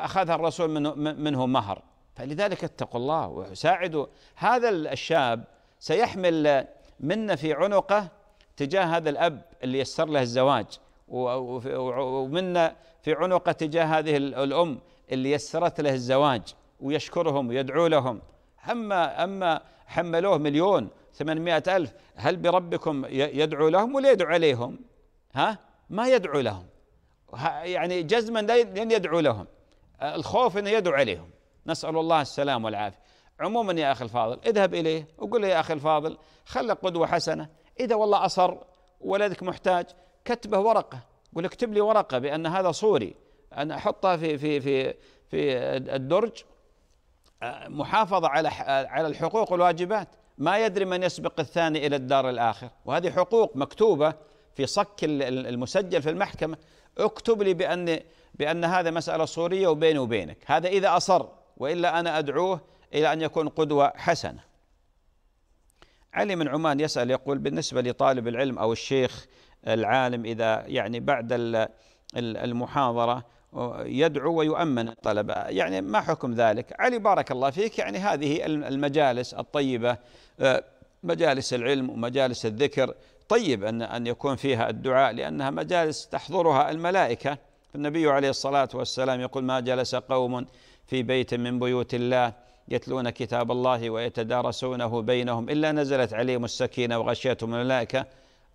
أخذها الرسول منه, منه مهر فلذلك اتقوا الله وساعدوا هذا الشاب سيحمل منا في عنقه تجاه هذا الأب اللي يسر له الزواج ومنا في عنقه تجاه هذه الأم اللي يسرت له الزواج ويشكرهم ويدعو لهم أما أما حملوه مليون ثمانمائة ألف هل بربكم يدعو لهم ولا يدعو عليهم ها ما يدعو لهم يعني جزما لن يدعو لهم الخوف انه يدعو عليهم نسال الله السلام والعافيه عموما يا اخي الفاضل اذهب اليه وقل له يا اخي الفاضل خلق قدوه حسنه اذا والله اصر ولدك محتاج كتبه ورقه يقول اكتب لي ورقه بان هذا صوري انا احطها في في في في الدرج محافظه على على الحقوق والواجبات ما يدري من يسبق الثاني الى الدار الاخر وهذه حقوق مكتوبه في صك المسجل في المحكمه اكتب لي بان بان هذا مساله صوريه وبيني وبينك هذا اذا اصر والا انا ادعوه الى ان يكون قدوه حسنه علي من عمان يسال يقول بالنسبه لطالب العلم او الشيخ العالم إذا يعني بعد المحاضرة يدعو ويؤمن الطلبة يعني ما حكم ذلك علي بارك الله فيك يعني هذه المجالس الطيبة مجالس العلم ومجالس الذكر طيب أن أن يكون فيها الدعاء لأنها مجالس تحضرها الملائكة النبي عليه الصلاة والسلام يقول ما جلس قوم في بيت من بيوت الله يتلون كتاب الله ويتدارسونه بينهم إلا نزلت عليهم السكينة وغشيتهم الملائكة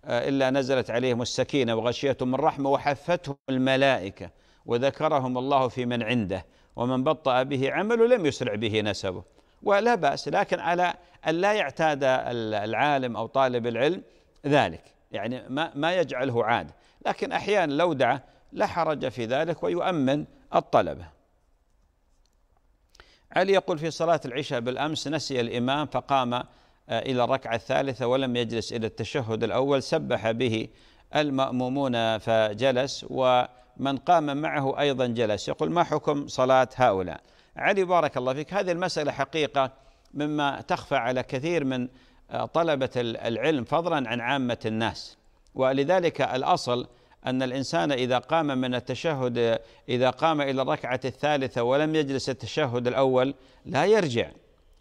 آه، إلا نزلت عليهم السكينة وغشيتهم الرحمة وحفتهم الملائكة وذكرهم الله في من عنده ومن بطأ به عمله لم يسرع به نسبه ولا بأس لكن على أن لا يعتاد العالم أو طالب العلم ذلك يعني ما, ما يجعله عاد لكن أحيانا لو دعا لا حرج في ذلك ويؤمن الطلبة علي يقول في صلاة العشاء بالأمس نسي الإمام فقام آه، إلى الركعة الثالثة ولم يجلس إلى التشهد الأول سبح به المأمومون فجلس ومن قام معه أيضا جلس يقول ما حكم صلاة هؤلاء علي بارك الله فيك هذه المسألة حقيقة مما تخفى على كثير من آه، طلبة العلم فضلا عن عامة الناس ولذلك الأصل أن الإنسان إذا قام من التشهد إذا قام إلى الركعة الثالثة ولم يجلس التشهد الأول لا يرجع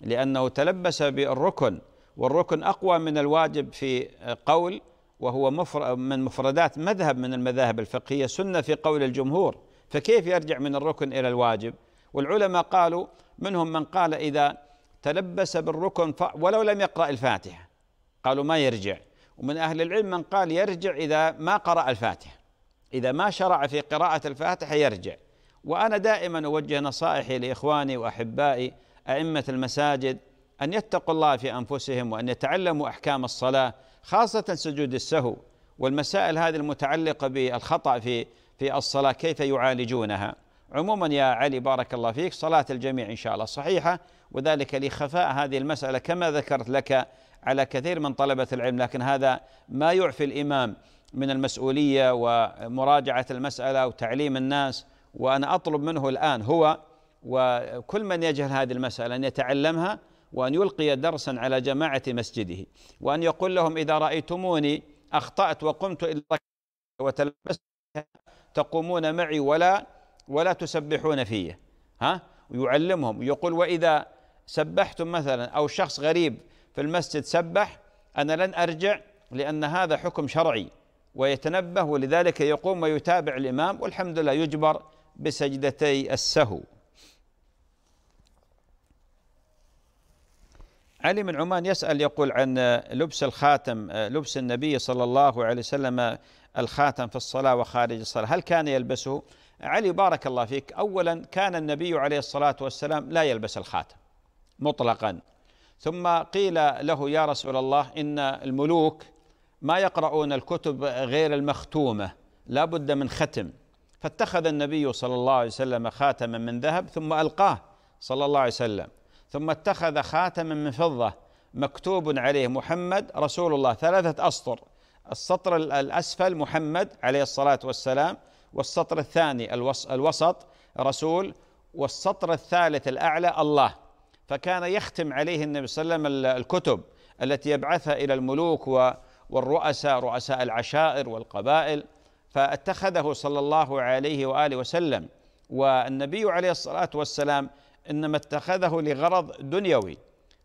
لأنه تلبس بالركن والركن أقوى من الواجب في قول وهو من مفردات مذهب من المذاهب الفقهية سنة في قول الجمهور فكيف يرجع من الركن إلى الواجب والعلماء قالوا منهم من قال إذا تلبس بالركن ولو لم يقرأ الفاتحة قالوا ما يرجع ومن أهل العلم من قال يرجع إذا ما قرأ الفاتحة إذا ما شرع في قراءة الفاتحة يرجع وأنا دائما أوجه نصائحي لإخواني وأحبائي أئمة المساجد أن يتقوا الله في أنفسهم وأن يتعلموا أحكام الصلاة خاصة سجود السهو والمسائل هذه المتعلقة بالخطأ في في الصلاة كيف يعالجونها عموما يا علي بارك الله فيك صلاة الجميع إن شاء الله صحيحة وذلك لخفاء هذه المسألة كما ذكرت لك على كثير من طلبة العلم لكن هذا ما يعفي الإمام من المسؤولية ومراجعة المسألة وتعليم الناس وأنا أطلب منه الآن هو وكل من يجهل هذه المسألة أن يتعلمها وأن يلقي درسا على جماعة مسجده وأن يقول لهم إذا رأيتموني أخطأت وقمت إلى وتلبست تقومون معي ولا ولا تسبحون فيه ها ويعلمهم يقول وإذا سبحتم مثلا أو شخص غريب في المسجد سبح أنا لن أرجع لأن هذا حكم شرعي ويتنبه ولذلك يقوم ويتابع الإمام والحمد لله يجبر بسجدتي السهو علي من عمان يسأل يقول عن لبس الخاتم لبس النبي صلى الله عليه وسلم الخاتم في الصلاة وخارج الصلاة هل كان يلبسه؟ علي بارك الله فيك أولا كان النبي عليه الصلاة والسلام لا يلبس الخاتم مطلقا ثم قيل له يا رسول الله إن الملوك ما يقرؤون الكتب غير المختومة لا بد من ختم فاتخذ النبي صلى الله عليه وسلم خاتما من ذهب ثم ألقاه صلى الله عليه وسلم ثم اتخذ خاتما من فضة مكتوب عليه محمد رسول الله ثلاثة أسطر السطر الأسفل محمد عليه الصلاة والسلام والسطر الثاني الوسط رسول والسطر الثالث الأعلى الله فكان يختم عليه النبي صلى الله عليه وسلم الكتب التي يبعثها إلى الملوك والرؤساء رؤساء العشائر والقبائل فاتخذه صلى الله عليه وآله وسلم والنبي عليه الصلاة والسلام انما اتخذه لغرض دنيوي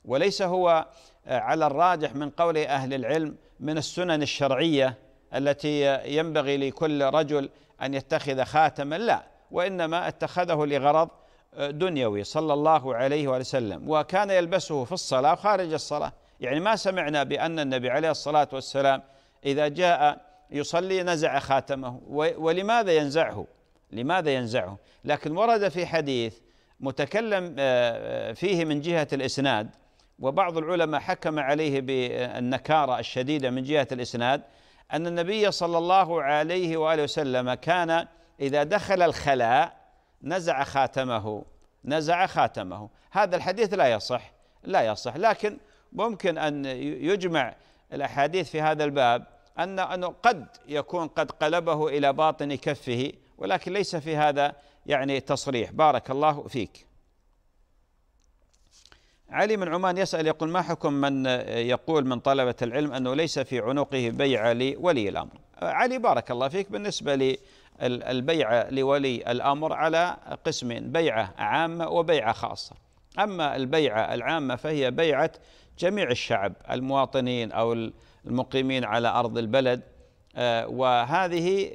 وليس هو آه، على الراجح من قول اهل العلم من السنن الشرعيه التي ينبغي لكل رجل ان يتخذ خاتما لا وانما اتخذه لغرض آه، دنيوي صلى الله عليه وسلم وكان يلبسه في الصلاه وخارج الصلاه يعني ما سمعنا بان النبي عليه الصلاه والسلام اذا جاء يصلي نزع خاتمه ولماذا ينزعه؟ لماذا ينزعه؟ لكن ورد في حديث متكلم آه، آه، فيه من جهة الإسناد وبعض العلماء حكم عليه بالنكارة الشديدة من جهة الإسناد أن النبي صلى الله عليه وآله وسلم كان إذا دخل الخلاء نزع خاتمه نزع خاتمه هذا الحديث لا يصح لا يصح لكن ممكن أن يجمع الأحاديث في هذا الباب أن أنه قد يكون قد قلبه إلى باطن كفه ولكن ليس في هذا يعني تصريح بارك الله فيك علي من عمان يسأل يقول ما حكم من يقول من طلبة العلم أنه ليس في عنقه بيعة لولي الأمر علي بارك الله فيك بالنسبة للبيعة لولي الأمر على قسمين بيعة عامة وبيعة خاصة أما البيعة العامة فهي بيعة جميع الشعب المواطنين أو المقيمين على أرض البلد آه، وهذه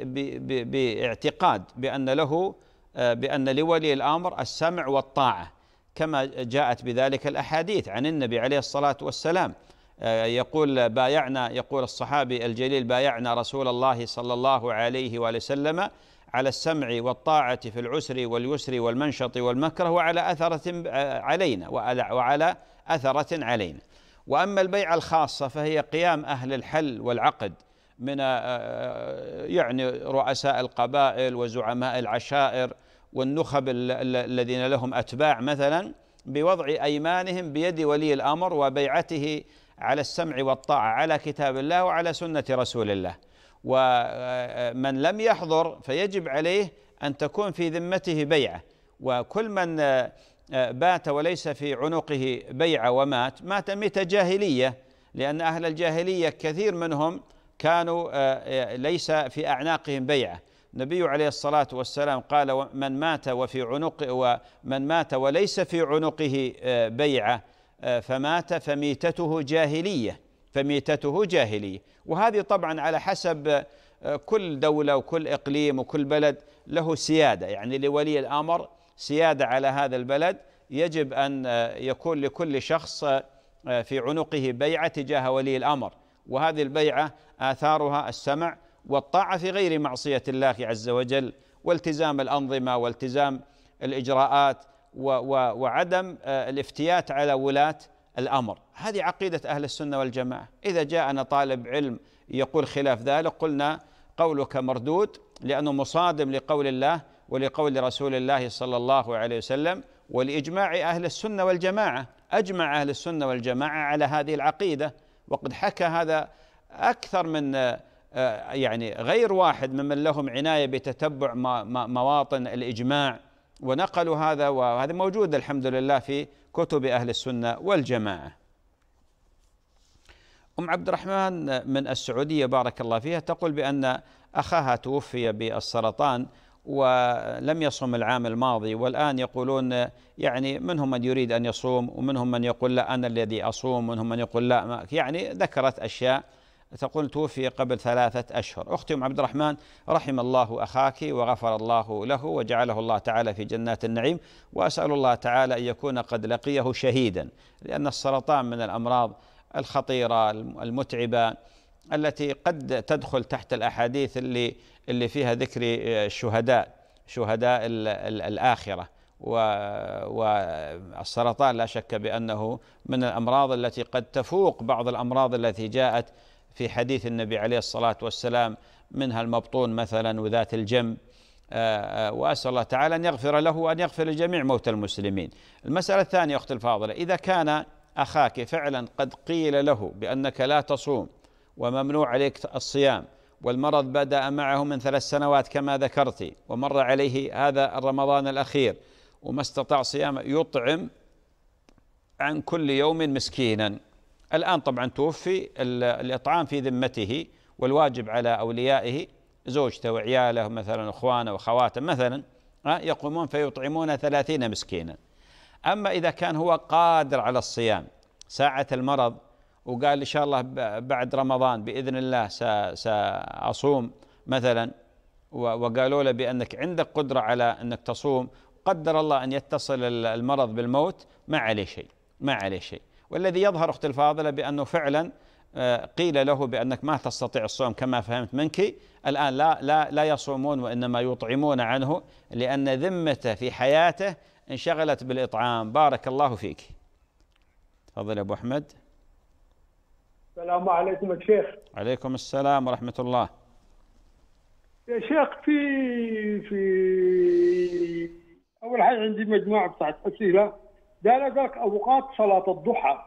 باعتقاد بأن له آه، بأن لولي الأمر السمع والطاعة كما جاءت بذلك الأحاديث عن النبي عليه الصلاة والسلام آه، يقول بايعنا يقول الصحابي الجليل بايعنا رسول الله صلى الله عليه وآله وسلم على السمع والطاعة في العسر واليسر والمنشط والمكره وعلى أثرة آه، علينا وعلى أثرة علينا وأما البيعة الخاصة فهي قيام أهل الحل والعقد من آه، آه، يعني رؤساء القبائل وزعماء العشائر والنخب الذين لهم أتباع مثلا بوضع أيمانهم بيد ولي الأمر وبيعته على السمع والطاعة على كتاب الله وعلى سنة رسول الله ومن آه، لم يحضر فيجب عليه أن تكون في ذمته بيعة وكل من بات وليس في عنقه بيعة ومات مات ميتة جاهلية لأن أهل الجاهلية كثير منهم كانوا آه، آه، ليس في أعناقهم بيعة النبي عليه الصلاة والسلام قال من مات وفي عنق ومن مات وليس في عنقه آه، بيعة فمات فميتته جاهلية فميتته جاهلية وهذه طبعا على حسب كل دولة وكل إقليم وكل بلد له سيادة يعني لولي الأمر سيادة على هذا البلد يجب أن يكون لكل شخص في عنقه بيعة تجاه ولي الأمر وهذه البيعة آثارها السمع والطاعة في غير معصية الله عز وجل والتزام الأنظمة والتزام الإجراءات وعدم آه، الافتيات على ولاة الأمر هذه عقيدة أهل السنة والجماعة إذا جاءنا طالب علم يقول خلاف ذلك قلنا قولك مردود لأنه مصادم لقول الله ولقول رسول الله صلى الله عليه وسلم ولإجماع أهل السنة والجماعة أجمع أهل السنة والجماعة على هذه العقيدة وقد حكى هذا أكثر من آه، آه، يعني غير واحد ممن لهم عناية بتتبع مواطن الإجماع ونقلوا هذا وهذا موجود الحمد لله في كتب أهل السنة والجماعة أم عبد الرحمن من السعودية بارك الله فيها تقول بأن أخاها توفي بالسرطان ولم يصم العام الماضي والآن يقولون يعني منهم من يريد أن يصوم ومنهم من يقول لا أنا الذي أصوم ومنهم من يقول لا ما يعني ذكرت أشياء تقول توفي قبل ثلاثة أشهر أختي أم عبد الرحمن رحم الله أخاك وغفر الله له وجعله الله تعالى في جنات النعيم وأسأل الله تعالى أن يكون قد لقيه شهيدا لأن السرطان من الأمراض الخطيرة المتعبة التي قد تدخل تحت الأحاديث اللي اللي فيها ذكر آه، الشهداء شهداء الآخرة والسرطان لا شك بأنه من الأمراض التي قد تفوق بعض الأمراض التي جاءت في حديث النبي عليه الصلاة والسلام منها المبطون مثلا وذات الجم آه، آه، وأسأل الله تعالى أن يغفر له وأن يغفر لجميع موتى المسلمين المسألة الثانية أخت الفاضلة إذا كان أخاك فعلا قد قيل له بأنك لا تصوم وممنوع عليك الصيام والمرض بدأ معه من ثلاث سنوات كما ذكرت ومر عليه هذا الرمضان الأخير وما استطاع صيامه يطعم عن كل يوم مسكينا الآن طبعا توفي الإطعام في ذمته والواجب على أوليائه زوجته وعياله مثلا أخوانه وخواته مثلا آه، يقومون فيطعمون ثلاثين مسكينا أما إذا كان هو قادر على الصيام ساعة المرض وقال ان شاء الله بعد رمضان باذن الله ساصوم مثلا وقالوا له بانك عندك قدره على انك تصوم قدر الله ان يتصل المرض بالموت ما عليه شيء ما عليه شيء والذي يظهر اختي الفاضله بانه فعلا آه، قيل له بانك ما تستطيع الصوم كما فهمت منك الان لا لا لا يصومون وانما يطعمون عنه لان ذمته في حياته انشغلت بالاطعام بارك الله فيك تفضل يا ابو احمد السلام عليكم يا شيخ عليكم السلام ورحمة الله يا شيخ في في أول حاجة عندي مجموعة بتاعت أسئلة قال لك أوقات صلاة الضحى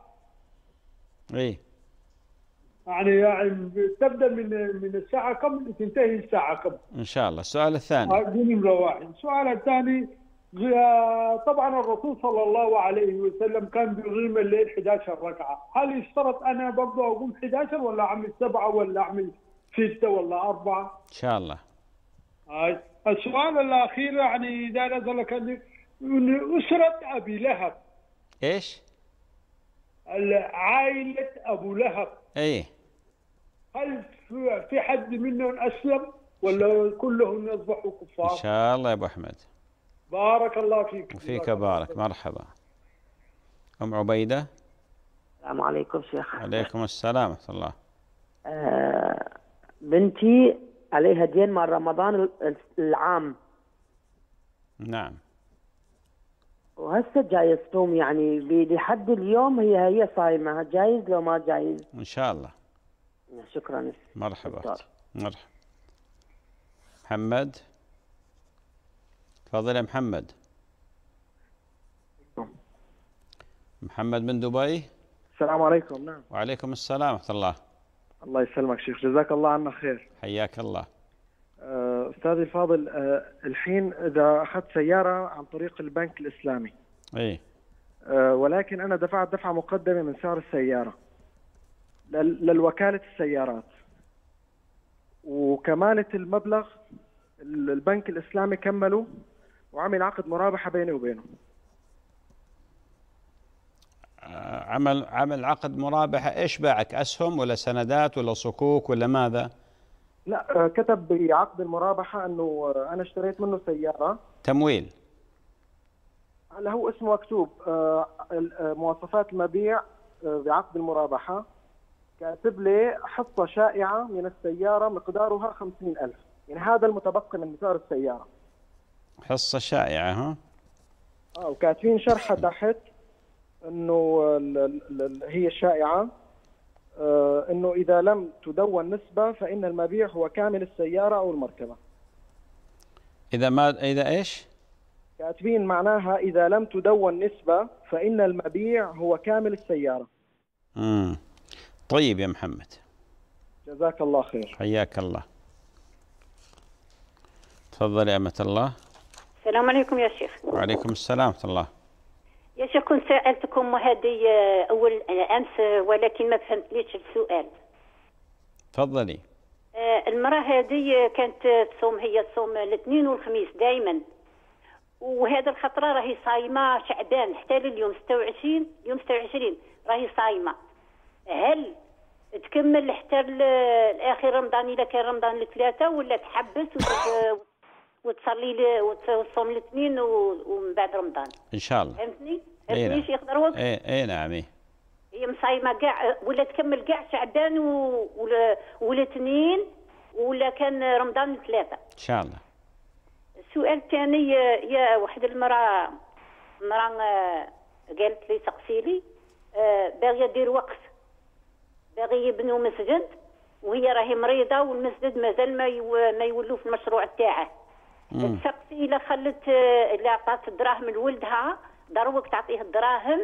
إيه يعني يعني تبدا من من الساعه كم تنتهي الساعه كم؟ ان شاء الله، السؤال الثاني نمره آه، واحد، السؤال الثاني طبعا الرسول صلى الله عليه وسلم كان بيقيم الليل 11 ركعه، هل يشترط انا برضه اقوم 11 ولا اعمل سبعه ولا اعمل سته ولا اربعه؟ ان شاء الله. السؤال الاخير يعني اذا نزل من اسره ابي لهب. ايش؟ عائله ابو لهب. ايه هل في حد منهم اسلم ولا كلهم يصبحوا كفار؟ ان شاء الله يا ابو احمد. بارك الله فيك وفيك بارك مرحبا أم عبيدة السلام عليكم شيخ عليكم السلام ورحمة الله آه، بنتي عليها دين مع رمضان العام نعم وهسه جاي الصوم يعني لحد اليوم هي هي صايمه جايز لو ما جايز ان شاء الله شكرا مرحبا مرحبا محمد تفضل يا محمد محمد من دبي السلام عليكم نعم وعليكم السلام ورحمة الله الله يسلمك شيخ جزاك الله عنا خير حياك الله آه، أستاذي الفاضل آه، الحين إذا أخذت سيارة عن طريق البنك الإسلامي أي آه، ولكن أنا دفعت دفعة مقدمة من سعر السيارة للوكالة السيارات وكمالة المبلغ البنك الإسلامي كملوا وعمل عقد مرابحه بيني وبينه آه، عمل عمل عقد مرابحه ايش باعك اسهم ولا سندات ولا صكوك ولا ماذا؟ لا آه، كتب بعقد المرابحه انه آه، انا اشتريت منه سياره تمويل هلا هو اسمه مكتوب مواصفات المبيع بعقد المرابحه كاتب لي حصه شائعه من السياره مقدارها 50000 يعني هذا المتبقي من سعر السياره حصة شائعة ها؟ اه وكاتبين شرحها [COUGHS] تحت انه هي شائعة آه، انه اذا لم تدون نسبة فان المبيع هو كامل السيارة او المركبة. اذا ما اذا ايش؟ كاتبين معناها اذا لم تدون نسبة فان المبيع هو كامل السيارة. امم طيب يا محمد. جزاك الله خير. حياك الله. تفضل يا أمة الله. السلام عليكم يا شيخ وعليكم السلام ورحمه الله يا شيخ كنت سألتكم هذه آه، أول آه، أمس ولكن ما فهمتليش السؤال تفضلي آه، المرأة هذه كانت تصوم هي تصوم الاثنين والخميس دائما وهذا الخطرة راهي صايمة شعبان حتى لليوم 26 يوم 26 راهي صايمة هل تكمل حتى لآخر رمضان إذا كان رمضان الثلاثة ولا تحبس وتصلي لي وتصوم الاثنين ومن بعد رمضان ان شاء الله فهمتني نعم. فهمتني شيخ دروك اي اي نعم اي هي مصايمه كاع ولا تكمل كاع شعبان ولا والاثنين ولا كان رمضان ثلاثه ان شاء الله السؤال الثاني يا واحد المراه مراه آه، قالت لي سقسي لي آه، باغيه دير وقف باغي يبنوا مسجد وهي راهي مريضه والمسجد مازال ما ما يولوا في المشروع تاعه تسقسي لا خلت آه، لا عطات الدراهم لولدها ضرورك تعطيه الدراهم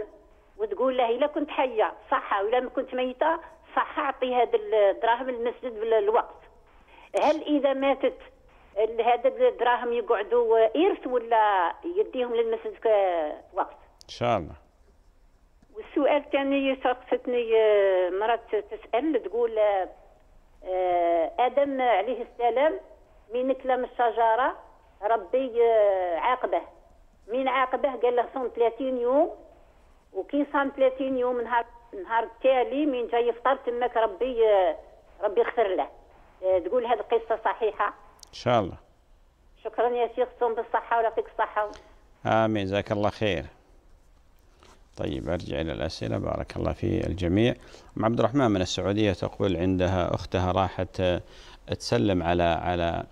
وتقول له الا كنت حيه صحه ولا ما كنت ميته صح اعطي هذا الدراهم للمسجد بالوقت هل اذا ماتت هذا الدراهم يقعدوا ارث ولا يديهم للمسجد وقت ان شاء الله والسؤال الثاني سقطتني آه، مرات تسأل تقول آه، آدم عليه السلام من كلام الشجرة ربي آه، عاقبه من عاقبه قال له صوم 30 يوم وكي صام 30 يوم نهار نهار التالي من جاي يفطر تماك ربي آه، ربي يغفر له آه، تقول هذه القصه صحيحه ان شاء الله شكرا يا شيخ صوم بالصحه ويعطيك الصحه امين جزاك الله خير طيب ارجع الى الاسئله بارك الله في الجميع ام عبد الرحمن من السعوديه تقول عندها اختها راحت تسلم على على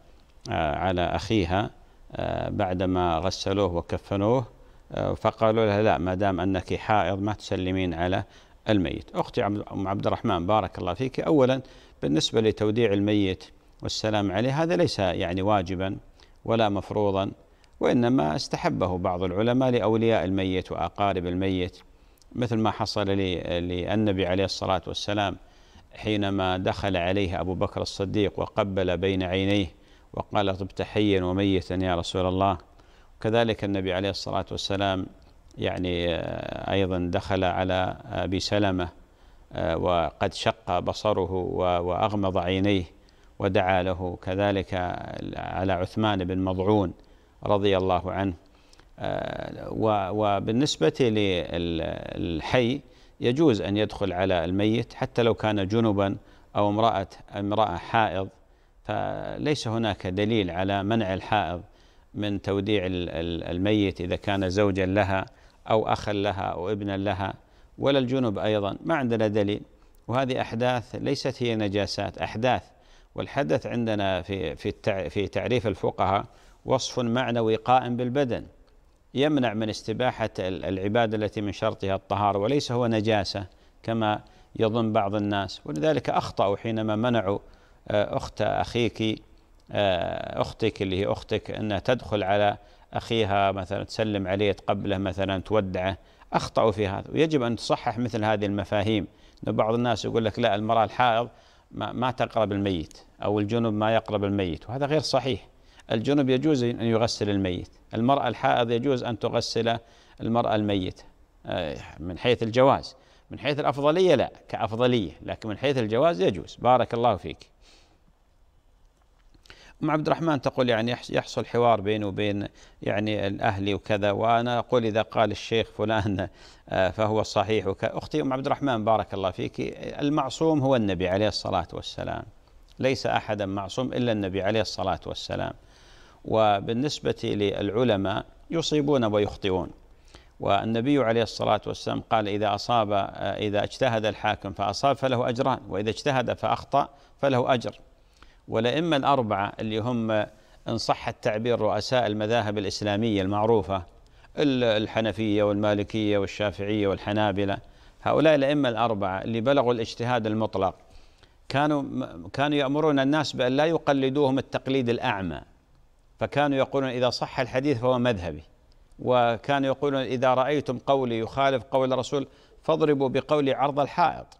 على اخيها آه، بعدما غسلوه وكفنوه آه، فقالوا لها لا ما دام انك حائض ما تسلمين على الميت. اختي ام عبد الرحمن بارك الله فيك اولا بالنسبه لتوديع الميت والسلام عليه هذا ليس يعني واجبا ولا مفروضا وانما استحبه بعض العلماء لاولياء الميت واقارب الميت مثل ما حصل للنبي عليه الصلاه والسلام حينما دخل عليه ابو بكر الصديق وقبل بين عينيه وقال طبت حيا وميتا يا رسول الله وكذلك النبي عليه الصلاة والسلام يعني آه، أيضا دخل على أبي سلمة آه، وقد شق بصره وأغمض عينيه ودعا له كذلك على عثمان بن مضعون رضي الله عنه آه، وبالنسبة للحي يجوز أن يدخل على الميت حتى لو كان جنبا أو امرأة امرأة حائض فليس هناك دليل على منع الحائض من توديع الميت إذا كان زوجا لها أو أخا لها أو ابنا لها ولا الجنب أيضا ما عندنا دليل وهذه أحداث ليست هي نجاسات أحداث والحدث عندنا في في في تعريف الفقهاء وصف معنوي قائم بالبدن يمنع من استباحة العبادة التي من شرطها الطهارة وليس هو نجاسة كما يظن بعض الناس ولذلك أخطأوا حينما منعوا آه، أخت أخيك آه، أختك اللي هي أختك أنها تدخل على أخيها مثلا تسلم عليه تقبله مثلا تودعه أخطأوا في هذا ويجب أن تصحح مثل هذه المفاهيم بعض الناس يقول لك لا المرأة الحائض ما, ما تقرب الميت أو الجنب ما يقرب الميت وهذا غير صحيح الجنب يجوز أن يغسل الميت المرأة الحائض يجوز أن تغسل المرأة الميت آه، من حيث الجواز من حيث الأفضلية لا كأفضلية لكن من حيث الجواز يجوز بارك الله فيك ام عبد الرحمن تقول يعني يحصل حوار بيني وبين يعني الاهلي وكذا وانا اقول اذا قال الشيخ فلان آه، فهو صحيح وكذا اختي ام عبد الرحمن بارك الله فيك المعصوم هو النبي عليه الصلاه والسلام ليس احدا معصوم الا النبي عليه الصلاه والسلام وبالنسبه للعلماء يصيبون ويخطئون والنبي عليه الصلاة والسلام قال إذا أصاب آه، إذا اجتهد الحاكم فأصاب فله أجران وإذا اجتهد فأخطأ فله أجر والأئمة الأربعة اللي هم إن صح التعبير رؤساء المذاهب الإسلامية المعروفة الحنفية والمالكية والشافعية والحنابلة هؤلاء الأئمة الأربعة اللي بلغوا الاجتهاد المطلق كانوا كانوا يأمرون الناس بأن لا يقلدوهم التقليد الأعمى فكانوا يقولون إذا صح الحديث فهو مذهبي وكانوا يقولون إذا رأيتم قولي يخالف قول الرسول فاضربوا بقولي عرض الحائط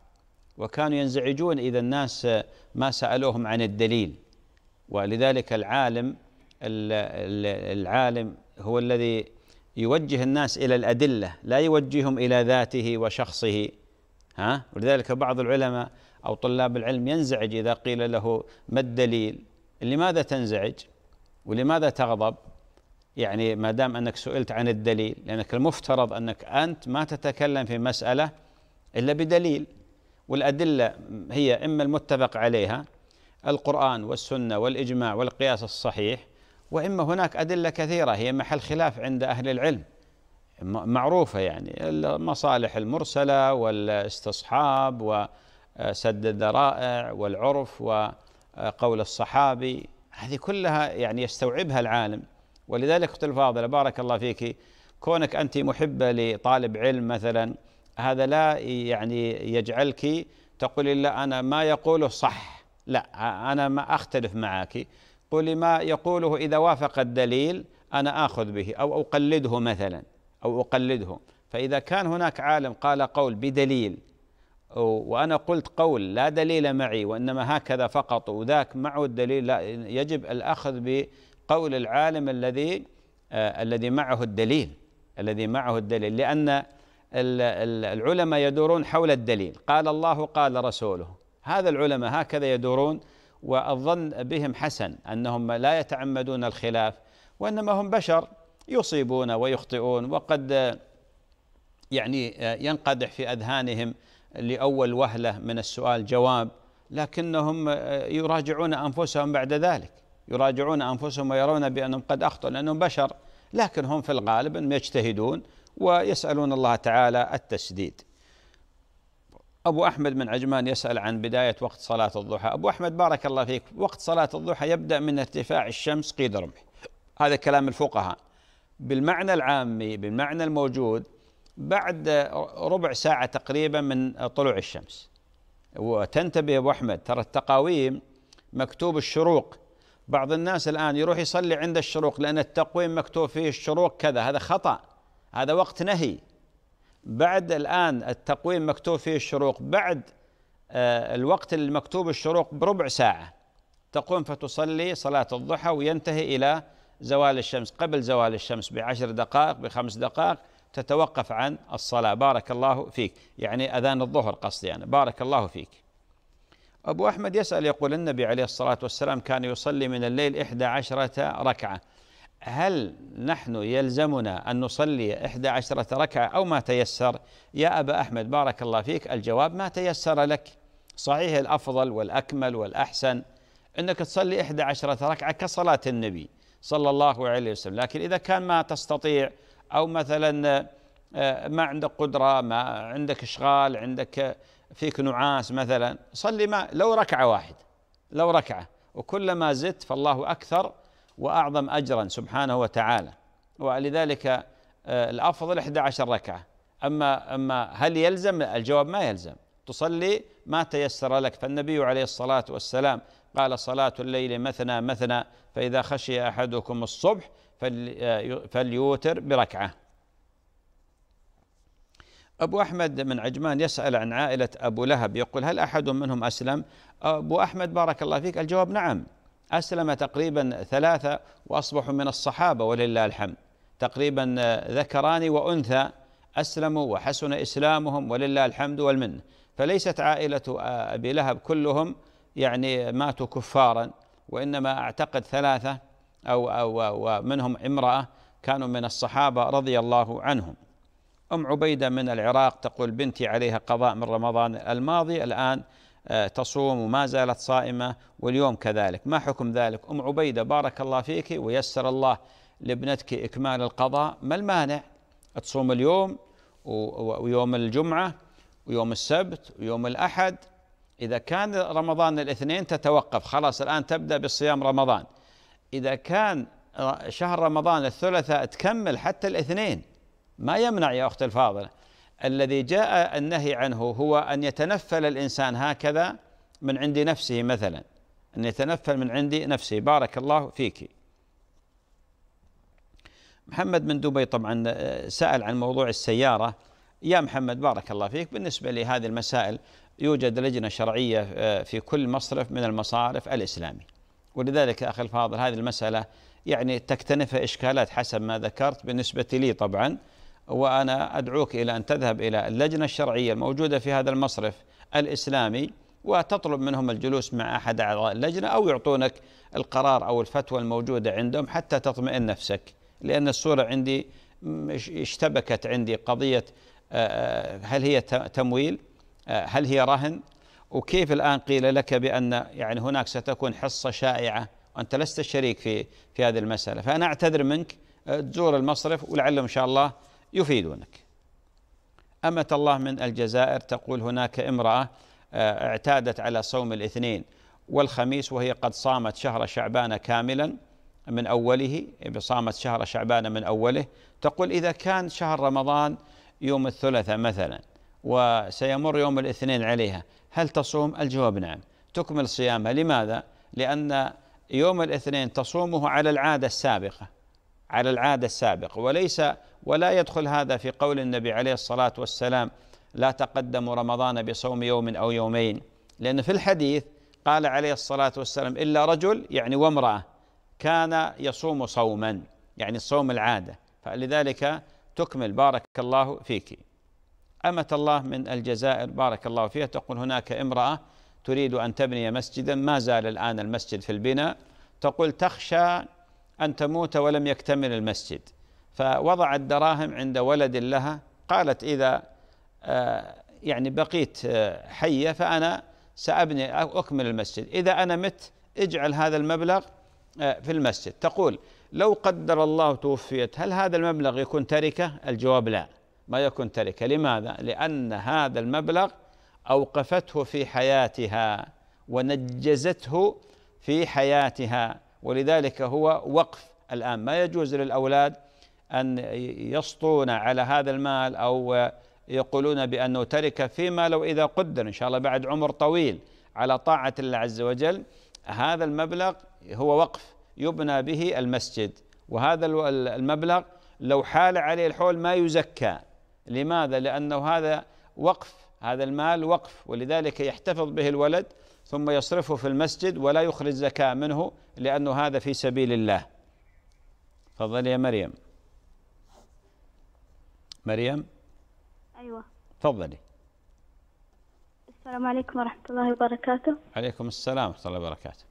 وكانوا ينزعجون إذا الناس ما سألوهم عن الدليل ولذلك العالم العالم هو الذي يوجه الناس إلى الأدلة لا يوجههم إلى ذاته وشخصه ها ولذلك بعض العلماء أو طلاب العلم ينزعج إذا قيل له ما الدليل لماذا تنزعج ولماذا تغضب يعني ما دام أنك سئلت عن الدليل لأنك المفترض أنك أنت ما تتكلم في مسألة إلا بدليل والأدلة هي إما المتفق عليها القرآن والسنة والإجماع والقياس الصحيح وإما هناك أدلة كثيرة هي محل خلاف عند أهل العلم معروفة يعني المصالح المرسلة والاستصحاب وسد الذرائع والعرف وقول الصحابي هذه كلها يعني يستوعبها العالم ولذلك أختي الفاضلة بارك الله فيك كونك أنت محبة لطالب علم مثلا هذا لا يعني يجعلك تقولي لا أنا ما يقوله صح لا أنا ما أختلف معك قولي ما يقوله إذا وافق الدليل أنا آخذ به أو أقلده مثلا أو أقلده فإذا كان هناك عالم قال قول بدليل وأنا قلت قول لا دليل معي وإنما هكذا فقط وذاك معه الدليل لا يجب الأخذ بقول العالم الذي آه الذي معه الدليل الذي معه الدليل لأن العلماء يدورون حول الدليل قال الله قال رسوله هذا العلماء هكذا يدورون والظن بهم حسن انهم لا يتعمدون الخلاف وانما هم بشر يصيبون ويخطئون وقد يعني ينقدح في اذهانهم لاول وهله من السؤال جواب لكنهم يراجعون انفسهم بعد ذلك يراجعون انفسهم ويرون بانهم قد اخطأوا لانهم بشر لكن هم في الغالب انهم يجتهدون ويسألون الله تعالى التسديد أبو أحمد من عجمان يسأل عن بداية وقت صلاة الضحى أبو أحمد بارك الله فيك وقت صلاة الضحى يبدأ من ارتفاع الشمس قيد رمح هذا كلام الفقهاء بالمعنى العامي بالمعنى الموجود بعد ربع ساعة تقريبا من طلوع الشمس وتنتبه أبو أحمد ترى التقاويم مكتوب الشروق بعض الناس الآن يروح يصلي عند الشروق لأن التقويم مكتوب فيه الشروق كذا هذا خطأ هذا وقت نهي بعد الآن التقويم مكتوب فيه الشروق بعد آه، الوقت المكتوب الشروق بربع ساعة تقوم فتصلي صلاة الضحى وينتهي إلى زوال الشمس قبل زوال الشمس بعشر دقائق بخمس دقائق تتوقف عن الصلاة بارك الله فيك يعني أذان الظهر قصدي أنا يعني بارك الله فيك أبو أحمد يسأل يقول النبي عليه الصلاة والسلام كان يصلي من الليل إحدى عشرة ركعة هل نحن يلزمنا أن نصلي إحدى عشرة ركعة أو ما تيسر يا أبا أحمد بارك الله فيك الجواب ما تيسر لك صحيح الأفضل والأكمل والأحسن أنك تصلي إحدى عشرة ركعة كصلاة النبي صلى الله عليه وسلم لكن إذا كان ما تستطيع أو مثلا آه، ما عندك قدرة ما عندك إشغال عندك فيك نعاس مثلا صلي ما لو ركعة واحدة لو ركعة وكلما زدت فالله أكثر وأعظم أجرا سبحانه وتعالى ولذلك آه، الأفضل 11 ركعة أما أما هل يلزم الجواب ما يلزم تصلي ما تيسر لك فالنبي عليه الصلاة والسلام قال صلاة الليل مثنى مثنى فإذا خشي أحدكم الصبح آه، فليوتر بركعة أبو أحمد من عجمان يسأل عن عائلة أبو لهب يقول هل أحد منهم أسلم أبو أحمد بارك الله فيك الجواب نعم أسلم تقريبا ثلاثة وأصبحوا من الصحابة ولله الحمد تقريبا آه، ذكران وأنثى أسلموا وحسن إسلامهم ولله الحمد والمنة فليست عائلة آه، أبي لهب كلهم يعني ماتوا كفارا وإنما أعتقد ثلاثة أو, أو, أو آه، منهم امرأة كانوا من الصحابة رضي الله عنهم أم عبيدة من العراق تقول بنتي عليها قضاء من رمضان الماضي الآن آه، تصوم وما زالت صائمة واليوم كذلك ما حكم ذلك أم عبيدة بارك الله فيك ويسر الله لابنتك إكمال القضاء ما المانع تصوم اليوم ويوم الجمعة ويوم السبت ويوم الأحد إذا كان رمضان الاثنين تتوقف خلاص الآن تبدأ بصيام رمضان إذا كان شهر رمضان الثلاثاء تكمل حتى الاثنين ما يمنع يا أخت الفاضلة الذي جاء النهي عنه هو أن يتنفل الإنسان هكذا من عند نفسه مثلا أن يتنفل من عند نفسه بارك الله فيك محمد من دبي طبعا آه، سأل عن موضوع السيارة يا محمد بارك الله فيك بالنسبة لهذه المسائل يوجد لجنة شرعية آه، في كل مصرف من المصارف الإسلامي ولذلك أخي الفاضل هذه المسألة يعني تكتنفها إشكالات حسب ما ذكرت بالنسبة لي طبعا وأنا أدعوك إلى أن تذهب إلى اللجنة الشرعية الموجودة في هذا المصرف الإسلامي وتطلب منهم الجلوس مع أحد أعضاء اللجنة أو يعطونك القرار أو الفتوى الموجودة عندهم حتى تطمئن نفسك لأن الصورة عندي اشتبكت عندي قضية آه، آه، هل هي تمويل آه، هل هي رهن وكيف الآن قيل لك بأن يعني هناك ستكون حصة شائعة وأنت لست الشريك في في هذه المسألة فأنا أعتذر منك تزور المصرف ولعله إن شاء الله يفيدونك أمة الله من الجزائر تقول هناك امرأة آه، اعتادت على صوم الاثنين والخميس وهي قد صامت شهر شعبان كاملا من أوله صامت شهر شعبان من أوله تقول إذا كان شهر رمضان يوم الثلاثاء مثلا وسيمر يوم الاثنين عليها هل تصوم؟ الجواب نعم تكمل صيامها لماذا؟ لأن يوم الاثنين تصومه على العادة السابقة على العادة السابقة وليس ولا يدخل هذا في قول النبي عليه الصلاة والسلام لا تقدموا رمضان بصوم يوم أو يومين لأن في الحديث قال عليه الصلاة والسلام إلا رجل يعني وامرأة كان يصوم صوما يعني صوم العادة فلذلك تكمل بارك الله فيك أمة الله من الجزائر بارك الله فيها تقول هناك امرأة تريد أن تبني مسجدا ما زال الآن المسجد في البناء تقول تخشى أن تموت ولم يكتمل المسجد فوضعت دراهم عند ولد لها قالت إذا آه، يعني بقيت آه، حية فأنا سأبني أكمل المسجد إذا أنا مت اجعل هذا المبلغ آه، في المسجد تقول لو قدر الله توفيت هل هذا المبلغ يكون تركة الجواب لا ما يكون تركة لماذا لأن هذا المبلغ أوقفته في حياتها ونجزته في حياتها ولذلك هو وقف الآن ما يجوز للأولاد أن يسطون على هذا المال أو يقولون بأنه ترك فيما لو إذا قدر إن شاء الله بعد عمر طويل على طاعة الله عز وجل هذا المبلغ هو وقف يبنى به المسجد وهذا المبلغ لو حال عليه الحول ما يزكى لماذا؟ لأنه هذا وقف هذا المال وقف ولذلك يحتفظ به الولد ثم يصرفه في المسجد ولا يخرج زكاة منه لأنه هذا في سبيل الله فضل يا مريم مريم أيوة تفضلي السلام عليكم ورحمة الله وبركاته عليكم السلام ورحمة الله وبركاته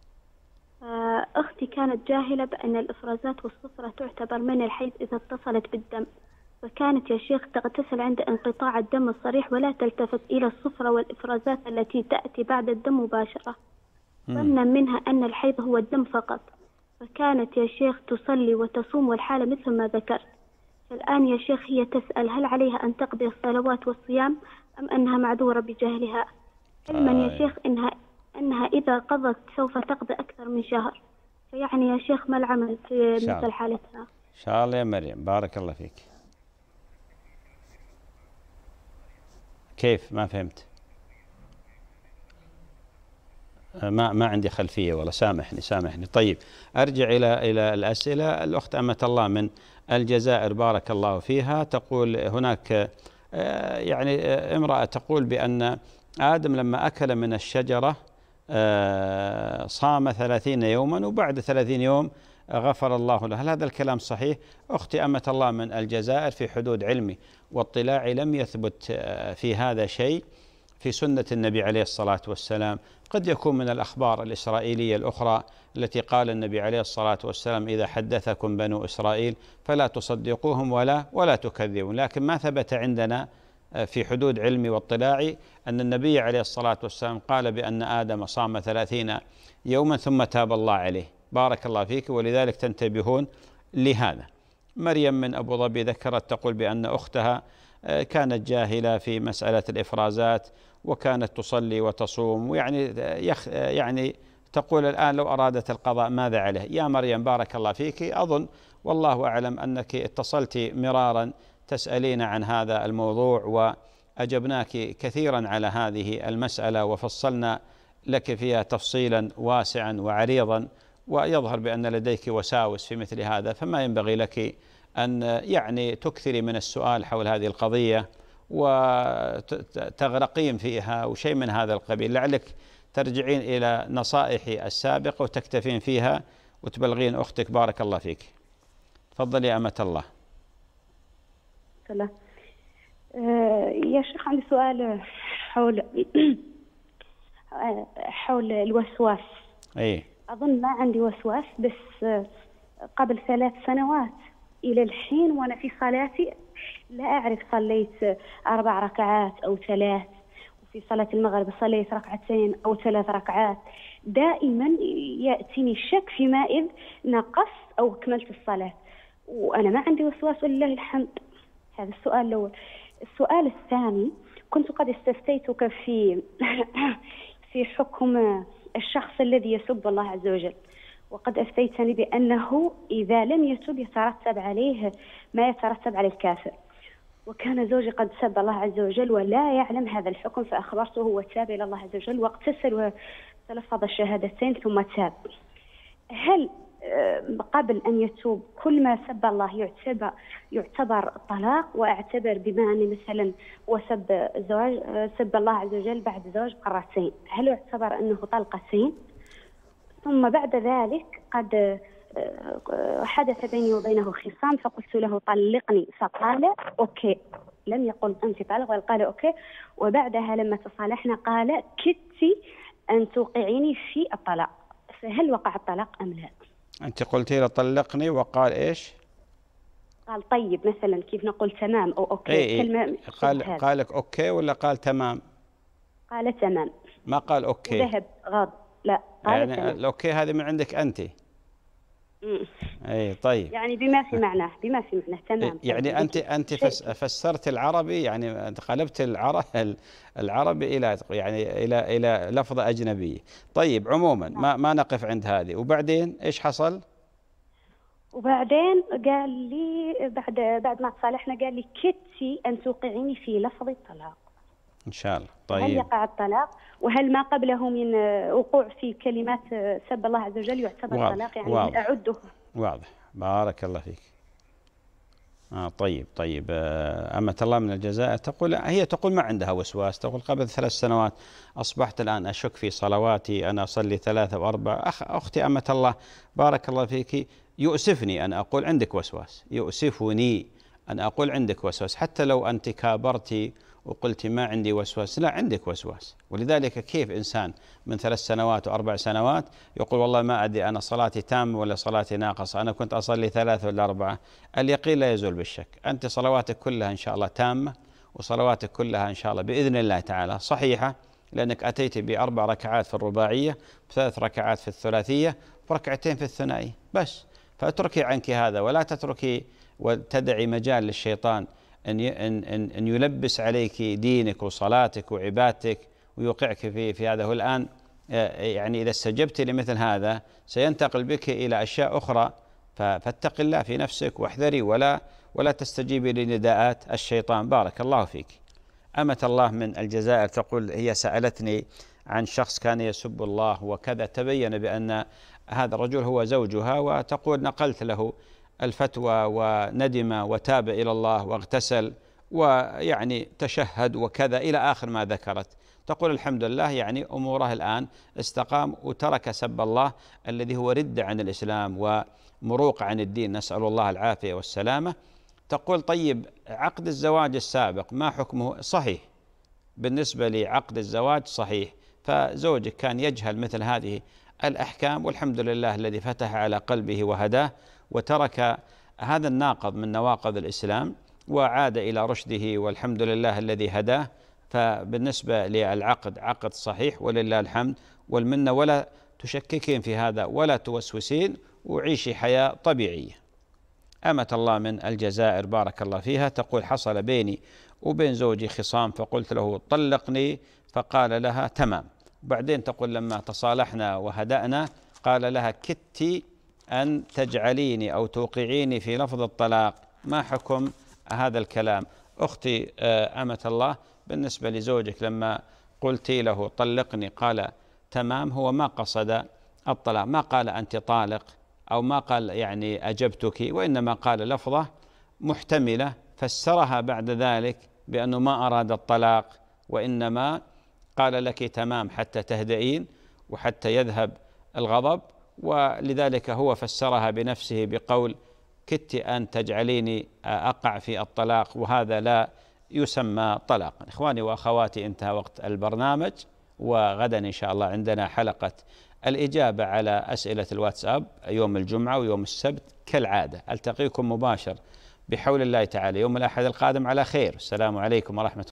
آه، أختي كانت جاهلة بأن الإفرازات والصفرة تعتبر من الحيض إذا اتصلت بالدم فكانت يا شيخ تغتسل عند انقطاع الدم الصريح ولا تلتفت إلى الصفرة والإفرازات التي تأتي بعد الدم مباشرة ظنا منها أن الحيض هو الدم فقط فكانت يا شيخ تصلي وتصوم والحالة مثل ما ذكرت الآن يا شيخ هي تسأل هل عليها أن تقضي الصلوات والصيام أم أنها معذورة بجهلها علما آه. يا شيخ أنها, أنها إذا قضت سوف تقضي أكثر من شهر فيعني يا شيخ ما العمل في مثل حالتها إن شاء الله يا مريم بارك الله فيك كيف ما فهمت آه، ما ما عندي خلفيه والله سامحني سامحني طيب ارجع الى الى الاسئله الاخت امه الله من الجزائر بارك الله فيها تقول هناك آه، يعني آه، امرأة تقول بأن آدم لما أكل من الشجرة آه، صام ثلاثين يوما وبعد ثلاثين يوم غفر الله له هل هذا الكلام صحيح أختي أمة الله من الجزائر في حدود علمي واطلاعي لم يثبت في هذا شيء في سنة النبي عليه الصلاة والسلام قد يكون من الأخبار الإسرائيلية الأخرى التي قال النبي عليه الصلاة والسلام إذا حدثكم بنو إسرائيل فلا تصدقوهم ولا ولا تكذبون لكن ما ثبت عندنا في حدود علمي واطلاعي أن النبي عليه الصلاة والسلام قال بأن آدم صام ثلاثين يوما ثم تاب الله عليه بارك الله فيك ولذلك تنتبهون لهذا مريم من أبو ظبي ذكرت تقول بأن أختها كانت جاهلة في مسألة الإفرازات وكانت تصلي وتصوم ويعني يخ يعني تقول الآن لو أرادت القضاء ماذا عليه يا مريم بارك الله فيك أظن والله أعلم أنك اتصلت مرارا تسألين عن هذا الموضوع وأجبناك كثيرا على هذه المسألة وفصلنا لك فيها تفصيلا واسعا وعريضا ويظهر بأن لديك وساوس في مثل هذا فما ينبغي لك أن يعني تكثري من السؤال حول هذه القضية وتغرقين فيها وشيء من هذا القبيل لعلك ترجعين إلى نصائحي السابقة وتكتفين فيها وتبلغين أختك بارك الله فيك تفضلي يا أمة الله سلام آه، يا شيخ عندي سؤال حول [CLEARS THROAT] حول الوسواس اي اظن ما عندي وسواس بس قبل ثلاث سنوات الى الحين وانا في صلاتي لا اعرف صليت اربع ركعات او ثلاث وفي صلاه المغرب صليت ركعتين او ثلاث ركعات دائما ياتيني الشك فيما اذ نقصت او اكملت الصلاه وانا ما عندي وسواس ولله الحمد هذا السؤال الاول السؤال الثاني كنت قد استفتيتك في [LAUGHS] في حكم الشخص الذي يسب الله عز وجل وقد أفتيتني بأنه إذا لم يتب يترتب عليه ما يترتب على الكافر وكان زوجي قد سب الله عز وجل ولا يعلم هذا الحكم فأخبرته وتاب إلى الله عز وجل واغتسل وتلفظ الشهادتين ثم تاب هل آه، قبل أن يتوب كل ما سب الله يعتبر يعتبر طلاق وأعتبر بما أني مثلا وسب زوج آه، سب الله عز وجل بعد زوج قرتين هل يعتبر أنه طلقتين؟ ثم بعد ذلك قد آه، آه، حدث بيني وبينه خصام فقلت له طلقني فقال اوكي لم يقل انت طالق بل قال اوكي وبعدها لما تصالحنا قال كدت ان توقعيني في الطلاق فهل وقع الطلاق ام لا؟ انت قلتي له طلقني وقال ايش؟ قال طيب مثلا كيف نقول تمام او اوكي إيه إيه. قال قالك اوكي ولا قال تمام؟ قال تمام ما قال اوكي ذهب غاضب يعني اوكي هذه من عندك انت اي طيب يعني بما في معناه بما في معناه تمام يعني انت انت فسرت العربي يعني قلبت العربي العربي الى يعني الى الى لفظه اجنبيه طيب عموما نعم. ما ما نقف عند هذه وبعدين ايش حصل وبعدين قال لي بعد بعد ما تصالحنا قال لي كدتي ان توقعيني في لفظ الطلاق ان شاء الله طيب هل يقع الطلاق وهل ما قبله من وقوع في كلمات سب الله عز وجل يعتبر واضح. طلاق يعني واضح. اعده واضح بارك الله فيك آه طيب طيب آه أمة الله من الجزائر تقول هي تقول ما عندها وسواس تقول قبل ثلاث سنوات أصبحت الآن أشك في صلواتي أنا أصلي ثلاثة وأربع أخ أختي أمة الله بارك الله فيك يؤسفني أن أقول عندك وسواس يؤسفني أن أقول عندك وسواس حتى لو أنت كابرتي وقلت ما عندي وسواس لا عندك وسواس ولذلك كيف إنسان من ثلاث سنوات وأربع سنوات يقول والله ما أدري أنا صلاتي تامة ولا صلاتي ناقصة أنا كنت أصلي ثلاث ولا أربعة اليقين لا يزول بالشك أنت صلواتك كلها إن شاء الله تامة وصلواتك كلها إن شاء الله بإذن الله تعالى صحيحة لأنك أتيت بأربع ركعات في الرباعية ثلاث ركعات في الثلاثية وركعتين في الثنائي بس فاتركي عنك هذا ولا تتركي وتدعي مجال للشيطان أن أن أن يلبس عليك دينك وصلاتك وعبادتك ويوقعك في في هذا هو الآن آه، يعني إذا استجبت لمثل هذا سينتقل بك إلى أشياء أخرى فاتق الله في نفسك واحذري ولا ولا تستجيبي لنداءات الشيطان بارك الله فيك أمة الله من الجزائر تقول هي سألتني عن شخص كان يسب الله وكذا تبين بأن هذا الرجل هو زوجها وتقول نقلت له الفتوى وندم وتاب إلى الله واغتسل ويعني تشهد وكذا إلى آخر ما ذكرت تقول الحمد لله يعني أموره الآن استقام وترك سب الله الذي هو رد عن الإسلام ومروق عن الدين نسأل الله العافية والسلامة تقول طيب عقد الزواج السابق ما حكمه صحيح بالنسبة لعقد الزواج صحيح فزوجك كان يجهل مثل هذه الأحكام والحمد لله الذي فتح على قلبه وهداه وترك هذا الناقض من نواقض الإسلام وعاد إلى رشده والحمد لله الذي هداه فبالنسبة للعقد عقد صحيح ولله الحمد والمنة ولا تشككين في هذا ولا توسوسين وعيشي حياة طبيعية أمة الله من الجزائر بارك الله فيها تقول حصل بيني وبين زوجي خصام فقلت له طلقني فقال لها تمام بعدين تقول لما تصالحنا وهدأنا قال لها كتي أن تجعليني أو توقعيني في لفظ الطلاق ما حكم هذا الكلام أختي آه، أمة الله بالنسبة لزوجك لما قلت له طلقني قال تمام هو ما قصد الطلاق ما قال أنت طالق أو ما قال يعني أجبتك وإنما قال لفظة محتملة فسرها بعد ذلك بأنه ما أراد الطلاق وإنما قال لك تمام حتى تهدئين وحتى يذهب الغضب ولذلك هو فسرها بنفسه بقول كدت أن تجعليني أقع في الطلاق وهذا لا يسمى طلاقا إخواني وأخواتي انتهى وقت البرنامج وغدا إن شاء الله عندنا حلقة الإجابة على أسئلة الواتساب يوم الجمعة ويوم السبت كالعادة ألتقيكم مباشر بحول الله تعالى يوم الأحد القادم على خير السلام عليكم ورحمة